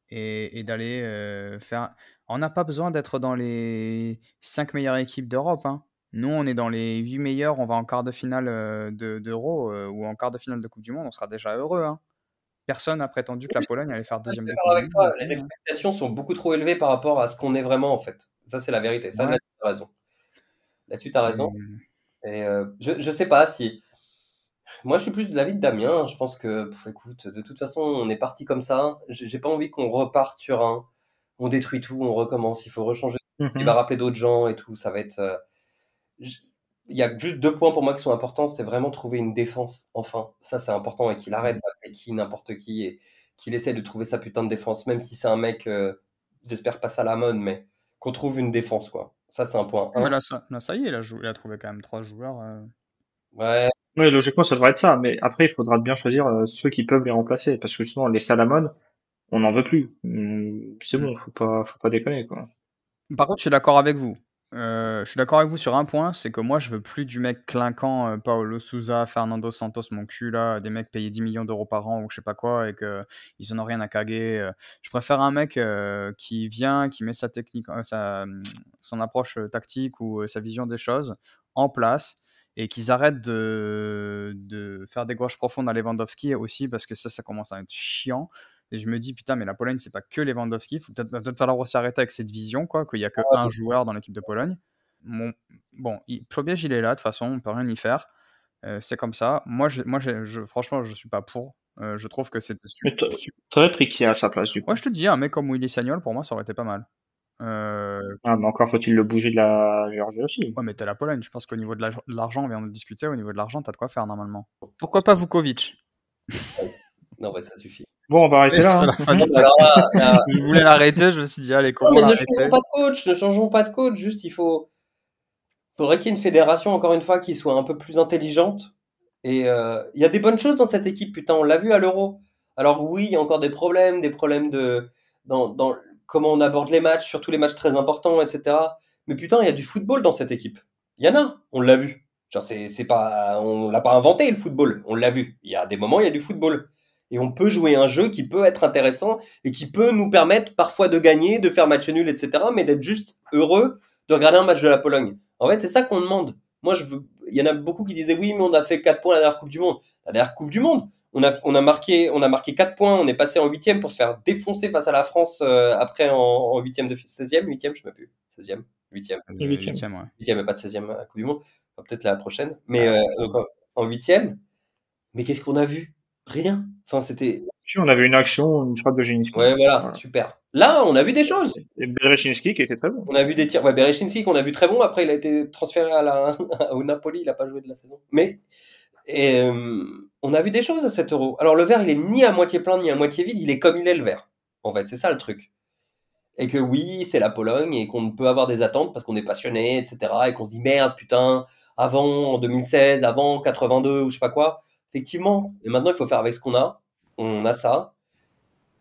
et, d'aller faire on n'a pas besoin d'être dans les 5 meilleures équipes d'Europe. Hein. Nous, on est dans les 8 meilleures. on va en quart de finale euh, d'Euro euh, ou en quart de finale de Coupe du Monde, on sera déjà heureux. Hein. Personne n'a prétendu que la Pologne allait faire deuxième. les expectations sont beaucoup trop élevées par rapport à ce qu'on est vraiment, en fait. Ça, c'est la vérité. Ça, là tu as raison. Là-dessus, tu as raison. Euh Et, je, je sais pas si. Moi, je suis plus de l'avis de Damien. Hein. Je pense que, écoute, de toute façon, on est parti comme ça. J'ai pas envie qu'on reparte sur un on détruit tout, on recommence, il faut rechanger, tu mhm. rappeler d'autres gens et tout, ça va être... Euh, il y a juste deux points pour moi qui sont importants, c'est vraiment trouver une défense, enfin, ça c'est important, et qu'il mhm. arrête d'appeler qui, n'importe qui, et qu'il essaie de trouver sa putain de défense, même si c'est un mec, euh, j'espère pas Salamone mais qu'on trouve une défense, quoi. Ça c'est un point. Un. ça, y est, là, il a trouvé quand même trois joueurs. Euh. Ouais. Oui, logiquement, ça devrait être ça. Mais après, il faudra bien choisir ceux qui peuvent les remplacer. Parce que justement, les Salamon, on n'en veut plus. Hum, c'est bon, faut pas, faut pas déconner quoi. Par contre, je suis d'accord avec vous. Euh, je suis d'accord avec vous sur un point, c'est que moi je veux plus du mec clinquant euh, Paolo Souza, Fernando Santos, mon cul là, des mecs payés 10 millions d'euros par an ou je sais pas quoi et que ils en ont rien à caguer. Euh. Je préfère un mec qui vient, qui met sa technique, sa, hum, son approche tactique ou sa vision des choses en place et qu'ils arrêtent de, de faire des gouaches profondes à Lewandowski aussi parce que ça, ça commence à être chiant. Et je me dis, putain, mais la Pologne, c'est pas que Lewandowski. Il faut peut-être falloir s'arrêter avec cette vision, quoi, qu'il n'y a qu'un ah, joueur dans l'équipe de Pologne. Bon, bon il, est là, de toute façon, on peut rien y faire. Euh, c'est comme ça. Moi, je, moi je, franchement, je suis pas pour. Euh, je trouve que c'est... super. Très pris à sa place, du coup je te dis, un mec comme Willy Sagnol, pour moi, ça aurait été pas mal. Euh, ah, mais encore faut-il le bouger de la Géorgie aussi. Ouais, mais t'as la Pologne. Je pense qu'au niveau de l'argent, on vient de discuter, au niveau de l'argent, t'as de quoi faire normalement. Pourquoi pas Vukovic non, bah, ça suffit. Bon, on va arrêter là, il voulait Je je me suis dit, allez, comment ne changeons pas de coach, ne changeons pas de coach, juste il faut. Faudrait qu'il y ait une fédération, encore une fois, qui soit un peu plus intelligente. Et euh, il y a des bonnes choses dans cette équipe, putain, on l'a vu à l'Euro. Alors oui, il y a encore des problèmes, des problèmes de dans, dans comment on aborde les matchs, surtout les matchs très importants, etc. Mais putain, il y a du football dans cette équipe. Il y en a, on l'a vu. Genre c'est pas, on l'a pas inventé le football, on l'a vu. Il y a des moments, il y a du football. Et on peut jouer un jeu qui peut être intéressant et qui peut nous permettre parfois de gagner, de faire match nul, etc. Mais d'être juste heureux de regarder un match de la Pologne. En fait, c'est ça qu'on demande. Moi, je veux... il y en a beaucoup qui disaient oui, mais on a fait 4 points la dernière Coupe du Monde. La dernière Coupe du Monde, on a, on a marqué, on a marqué 4 points, on est passé en huitième pour se faire défoncer face à la France euh, après en huitième de 16e, huitième, je ne sais plus, 16e, euh, huitième, huitième, huitième, pas de 16e euh, Coupe du Monde, peut-être la prochaine, mais ah, en huitième. Mais qu'est-ce qu'on a vu Rien. Enfin, c'était. On avait une action, une frappe de génie Ouais, voilà, super. Là, on a vu des choses. Et Berechinski qui était très bon. On a vu des tirs. Ouais, Berechinski qu'on a vu très bon. Après, il a été transféré à la... au Napoli. Il n'a pas joué de la saison. Mais euh, on a vu des choses à 7 euros. Alors, le verre, il est ni à moitié plein ni à moitié vide. Il est comme il est le verre. En fait, c'est ça le truc. Et que oui, c'est la Pologne et qu'on peut avoir des attentes parce qu'on est passionné, etc. Et qu'on se dit merde, putain, avant en 2016, avant 82 ou je sais pas quoi effectivement, et maintenant il faut faire avec ce qu'on a. On a ça.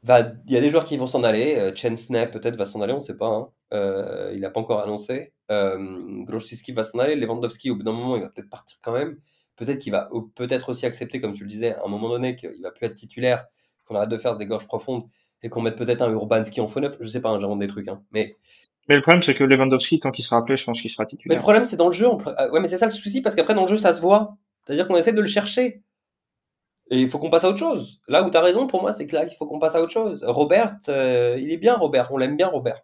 Il y a des joueurs qui vont s'en aller. Euh, Chen Snap peut-être va s'en aller, on ne sait pas. Hein. Euh, il n'a pas encore annoncé. Euh, va s'en aller. Lewandowski, au bout d'un moment, il va peut-être partir quand même. Peut-être qu'il va peut-être aussi accepter, comme tu le disais, à un moment donné, qu'il va plus être titulaire, qu'on arrête de faire des gorges profondes et qu'on mette peut-être un Urbanski en faux neuf. Je ne sais pas, hein, des trucs. Hein. Mais le problème, c'est que Lewandowski, tant qu'il sera appelé, je pense qu'il sera titulaire. Mais le problème, c'est dans le jeu. Euh, ouais, mais c'est ça le souci, parce qu'après, dans le jeu, ça se voit. C'est-à-dire qu'on essaie de le chercher. Et il faut qu'on passe à autre chose. Là où tu as raison, pour moi, c'est que là, il faut qu'on passe à autre chose. Robert, euh, il est bien, Robert. On l'aime bien, Robert.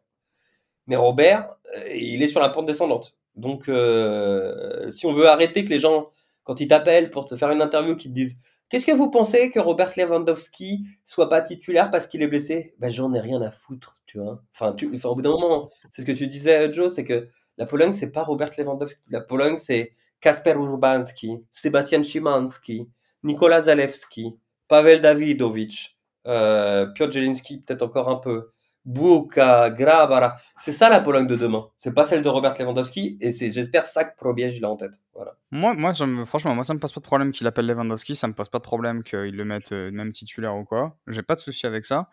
Mais Robert, euh, il est sur la pente descendante. Donc, euh, si on veut arrêter que les gens, quand ils t'appellent pour te faire une interview, qu'ils te disent Qu'est-ce que vous pensez que Robert Lewandowski soit pas titulaire parce qu'il est blessé Ben, j'en ai rien à foutre, tu vois. Enfin, tu, au bout d'un moment, c'est ce que tu disais, Joe, c'est que la Pologne, c'est pas Robert Lewandowski. La Pologne, c'est Kasper Urbanski, Sébastien Szymanski. Nicolas Zalewski, Pavel Davidovic, euh, Piotr Jelinski peut-être encore un peu, Buka, Grabara. C'est ça la Pologne de demain. C'est pas celle de Robert Lewandowski et c'est j'espère ça que Probiège a en tête. Voilà. Moi, moi ça franchement, moi ça me pose pas de problème qu'il appelle Lewandowski, ça me pose pas de problème qu'il le mette euh, même titulaire ou quoi. J'ai pas de souci avec ça.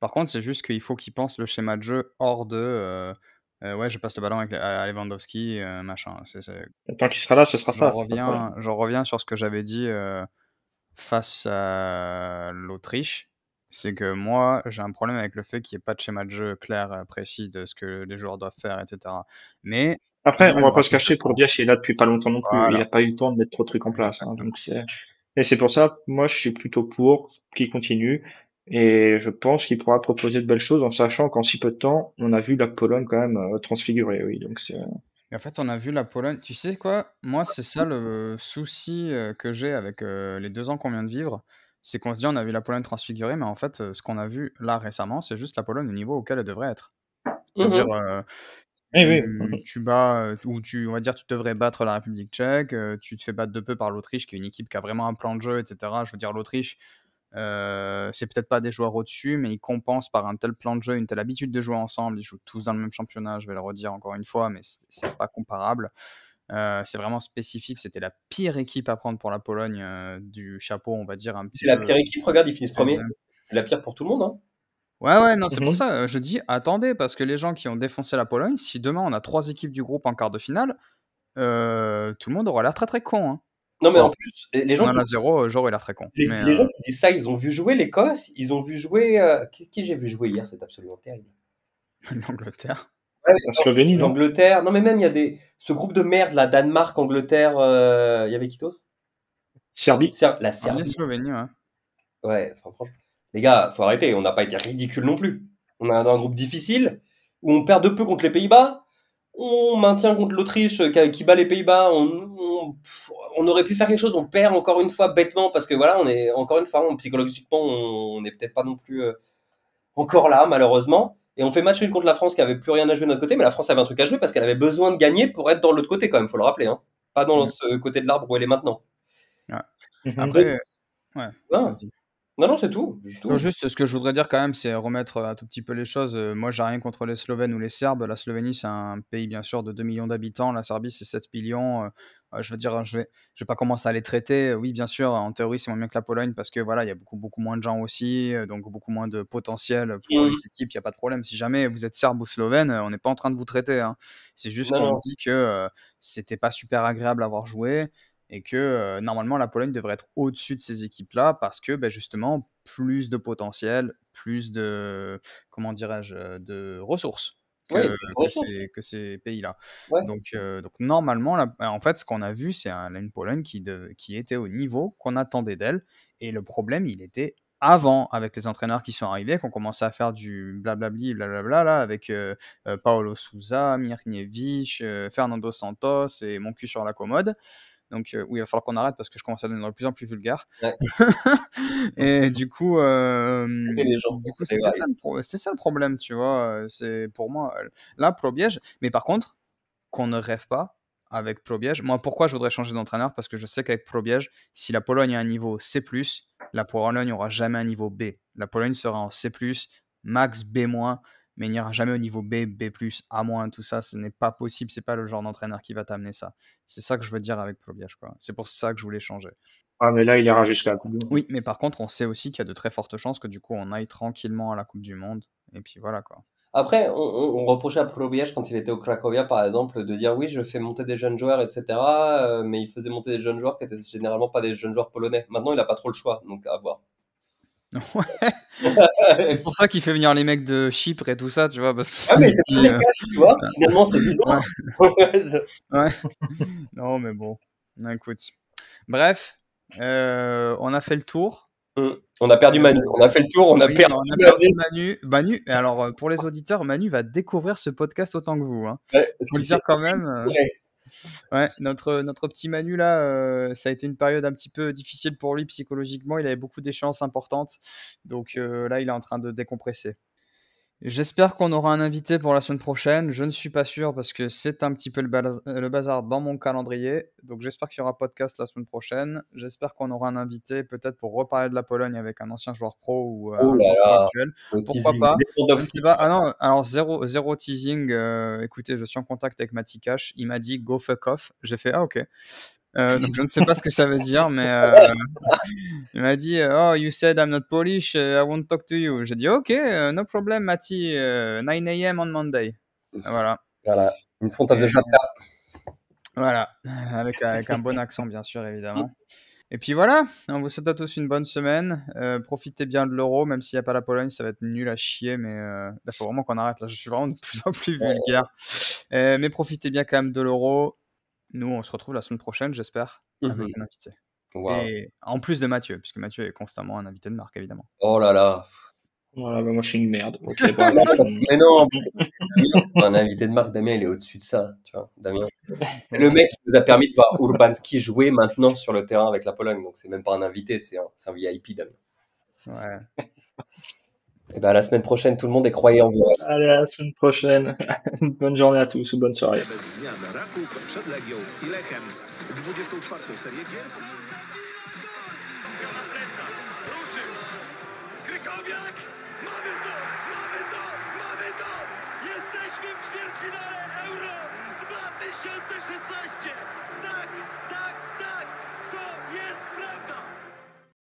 Par contre, c'est juste qu'il faut qu'il pense le schéma de jeu hors de euh, ouais, je passe le ballon à, Lewandowski, machin. Tant qu'il sera là, ce sera ça. Je reviens, sur ce que j'avais dit face à l'Autriche, c'est que moi, j'ai un problème avec le fait qu'il n'y ait pas de schéma de jeu clair, euh, précis de ce que les joueurs doivent faire, etc. Mais. Après, on va bah, pas se cacher, pour dire est là depuis pas longtemps non plus. il Il a pas eu le temps de mettre trop de trucs en place. Hein, donc et c'est pour ça, moi, je suis plutôt pour qu'il continue. Et je pense qu'il pourra proposer de belles choses en sachant qu'en si peu de temps, on a vu la Pologne quand même euh, transfigurée. Oui, donc c'est en fait, on a vu la Pologne. Tu sais quoi? Moi, c'est ça le souci euh, que j'ai avec euh, les deux ans qu'on vient de vivre. C'est qu'on se dit, on a vu la Pologne transfigurée, mais en fait, euh, ce qu'on a vu là récemment, c'est juste la Pologne au niveau auquel elle devrait être. Mmh oui. tu, ou tu, on va dire, tu devrais battre la République tchèque, tu te fais battre de peu par l'Autriche, qui est une équipe qui a vraiment un plan de jeu, etc. Je veux dire, l'Autriche, euh, c'est peut-être pas des joueurs au-dessus, mais ils compensent par un tel plan de jeu, une telle habitude de jouer ensemble. Ils jouent tous dans le même championnat, je vais le redire encore une fois, mais c'est pas comparable. Euh, c'est vraiment spécifique. C'était la pire équipe à prendre pour la Pologne euh, du chapeau, on va dire. C'est la pire équipe, regarde, ils finissent premier. C'est la pire pour tout le monde. Hein. Ouais, ouais, non, c'est pour mhm. ça. Je dis attendez, parce que les gens qui ont défoncé la Pologne, si demain on a trois équipes du groupe en quart de finale, tout le monde aura l'air très très con. Hein. Non, mais en plus, les gens. 1 genre, il a qui disent ça, ils ont vu jouer l'Écosse, ils ont vu jouer. Euh, qui, j'ai vu jouer hier C'est absolument terrible. L'Angleterre. Ouais, L'Angleterre. Non, mais même, il y a des. Ce groupe de merde, la Danemark, Angleterre, euh, il y avait qui d'autre Serbie. La Serbie. La Slovénie, ouais. Ouais, franchement. Les gars, faut arrêter, on n'a pas été ridicule non plus. On est dans un groupe difficile où on perd de peu contre les Pays-Bas on maintient contre l'Autriche euh, qui bat les Pays-Bas, on, aurait pu faire quelque chose, on perd encore une fois bêtement parce que voilà, on est encore une fois on, psychologiquement on n'est peut-être pas non plus euh, encore là malheureusement et on fait match une contre la France qui avait plus rien à jouer de notre côté, mais la France avait un truc à jouer parce qu'elle avait besoin de gagner pour être dans l'autre côté quand même, faut le rappeler, hein. pas dans ce côté de l'arbre où elle est maintenant. Ouais. Mhm. ouais. Non, non, c'est tout, juste, ce que je voudrais dire quand même, c'est remettre un tout petit peu les choses. Euh, moi, j'ai rien contre les Slovènes ou les Serbes. La Slovénie, c'est un pays, bien sûr, de 2 millions d'habitants. La Serbie, c'est 7 millions. Euh, euh, je veux dire, je vais, je vais pas commencer à les traiter. Oui, bien sûr, en théorie, c'est moins bien que la Pologne parce que voilà, il y a beaucoup, beaucoup moins de gens aussi, donc beaucoup moins de potentiel pour mmh. les équipes. Il n'y a pas de problème. Si jamais vous êtes Serbe ou Slovène, on n'est pas en train de vous traiter. Hein. C'est juste qu'on dit que ce c'était pas super agréable à avoir joué et que euh, normalement la Pologne devrait être au-dessus de ces équipes-là parce que ben, justement plus de potentiel, plus de comment dirais-je de ressources. Que, ces, pays-là. Donc, euh, donc normalement, bah, en fait, ce qu'on a vu, c'est une Pologne qui, qui était au niveau qu'on attendait d'elle. Et le problème, il était avant avec les entraîneurs qui sont arrivés, qu'on commençait à faire du blablabli, blablabla, là, avec euh, Paolo Souza, Mirniewicz, Fernando Santos et mon cul sur la commode. Donc euh, il va falloir qu'on arrête parce que je commence à devenir de plus en plus vulgaire. et du coup, euh, c'est ça, le problème, tu vois. Euh, c'est pour moi là Probiège. Mais par contre, qu'on ne rêve pas avec Probiège. Moi, pourquoi je voudrais changer d'entraîneur Parce que je sais qu'avec Probiège, si la Pologne a un niveau C+, la Pologne n'aura jamais un niveau B. La Pologne sera en C+, max B- mais il n'ira jamais au niveau B, B+, A-, tout ça, ce n'est pas possible, c'est pas le genre d'entraîneur qui va t'amener ça. C'est ça que je veux dire avec Plobiage, quoi. C'est pour ça que je voulais changer. Ah, mais là, il ira jusqu'à la Coupe du Monde. Oui, mais par contre, on sait aussi qu'il y a de très fortes chances que du coup, on aille tranquillement à la Coupe du Monde, et puis voilà, quoi. Après, on, reprochait à Plobiage quand il était au Cracovia, par exemple, de dire oui, je fais monter des jeunes joueurs, etc. Euh, mais il faisait monter des jeunes joueurs qui n'étaient généralement pas des jeunes joueurs polonais. Maintenant, il n'a pas trop le choix, donc à voir. c'est pour ça qu'il fait venir les mecs de Chypre et tout ça, tu vois, parce que. Ah, mais euh, tu vois. Finalement, c'est bizarre. non, mais bon. écoute. Bref, euh, on a fait le tour. Hum. On a perdu Manu. On a fait le tour. On a, perdu, Manu. Alors, euh, pour les auditeurs, Manu va découvrir ce podcast autant que vous. Hein. Ouais, dire quand même. Ouais, notre, notre petit Manu, là, euh, ça a été une période un petit peu difficile pour lui psychologiquement. Il avait beaucoup d'échéances importantes. Donc euh, là, il est en train de décompresser. J'espère qu'on aura un invité pour la semaine prochaine. Je ne suis pas sûr parce que c'est un petit peu euh, le, bazar dans mon calendrier. Donc j'espère qu'il y aura podcast la semaine prochaine. J'espère qu'on aura un invité peut-être pour reparler de la Pologne avec un ancien joueur pro ou euh, oh un actuel. Pourquoi pas ah alors zéro, teasing. Euh, écoutez, je suis en contact avec Matikash. Il m'a dit go fuck off. J'ai fait ah ok. Euh, donc je ne sais pas ce que ça veut dire, mais euh, il m'a dit euh, Oh, you said I'm not Polish, uh, I won't talk to you. J'ai dit Ok, no problem, Mati, 9 a.m. on Monday. Voilà. Voilà, une Voilà, avec, avec un bon accent, bien sûr, évidemment. Et puis voilà, on vous souhaite à tous une bonne semaine. profitez bien de l'euro, même s'il n'y a pas la Pologne, ça va être nul à chier, mais il bah, faut vraiment qu'on arrête là. Je suis vraiment de plus en plus vulgaire. mais profitez bien quand même de l'euro. Nous, on se retrouve la semaine prochaine, j'espère, avec mmh un invité. en plus de Mathieu, puisque Mathieu est constamment un invité de marque, évidemment. Oh là là. Bah, moi je suis une merde. mais non, un invité de marque. Damien, il est au-dessus de ça. Tu vois, Damien, le mec qui nous a permis de voir Urbanski jouer maintenant sur le terrain avec la Pologne. Donc c'est même pas un invité, c'est un, un VIP, Damien. Ouais. Et eh bien, à la semaine prochaine, tout le monde est croyant. Allez, à la semaine prochaine. bonne journée à tous ou bonne soirée.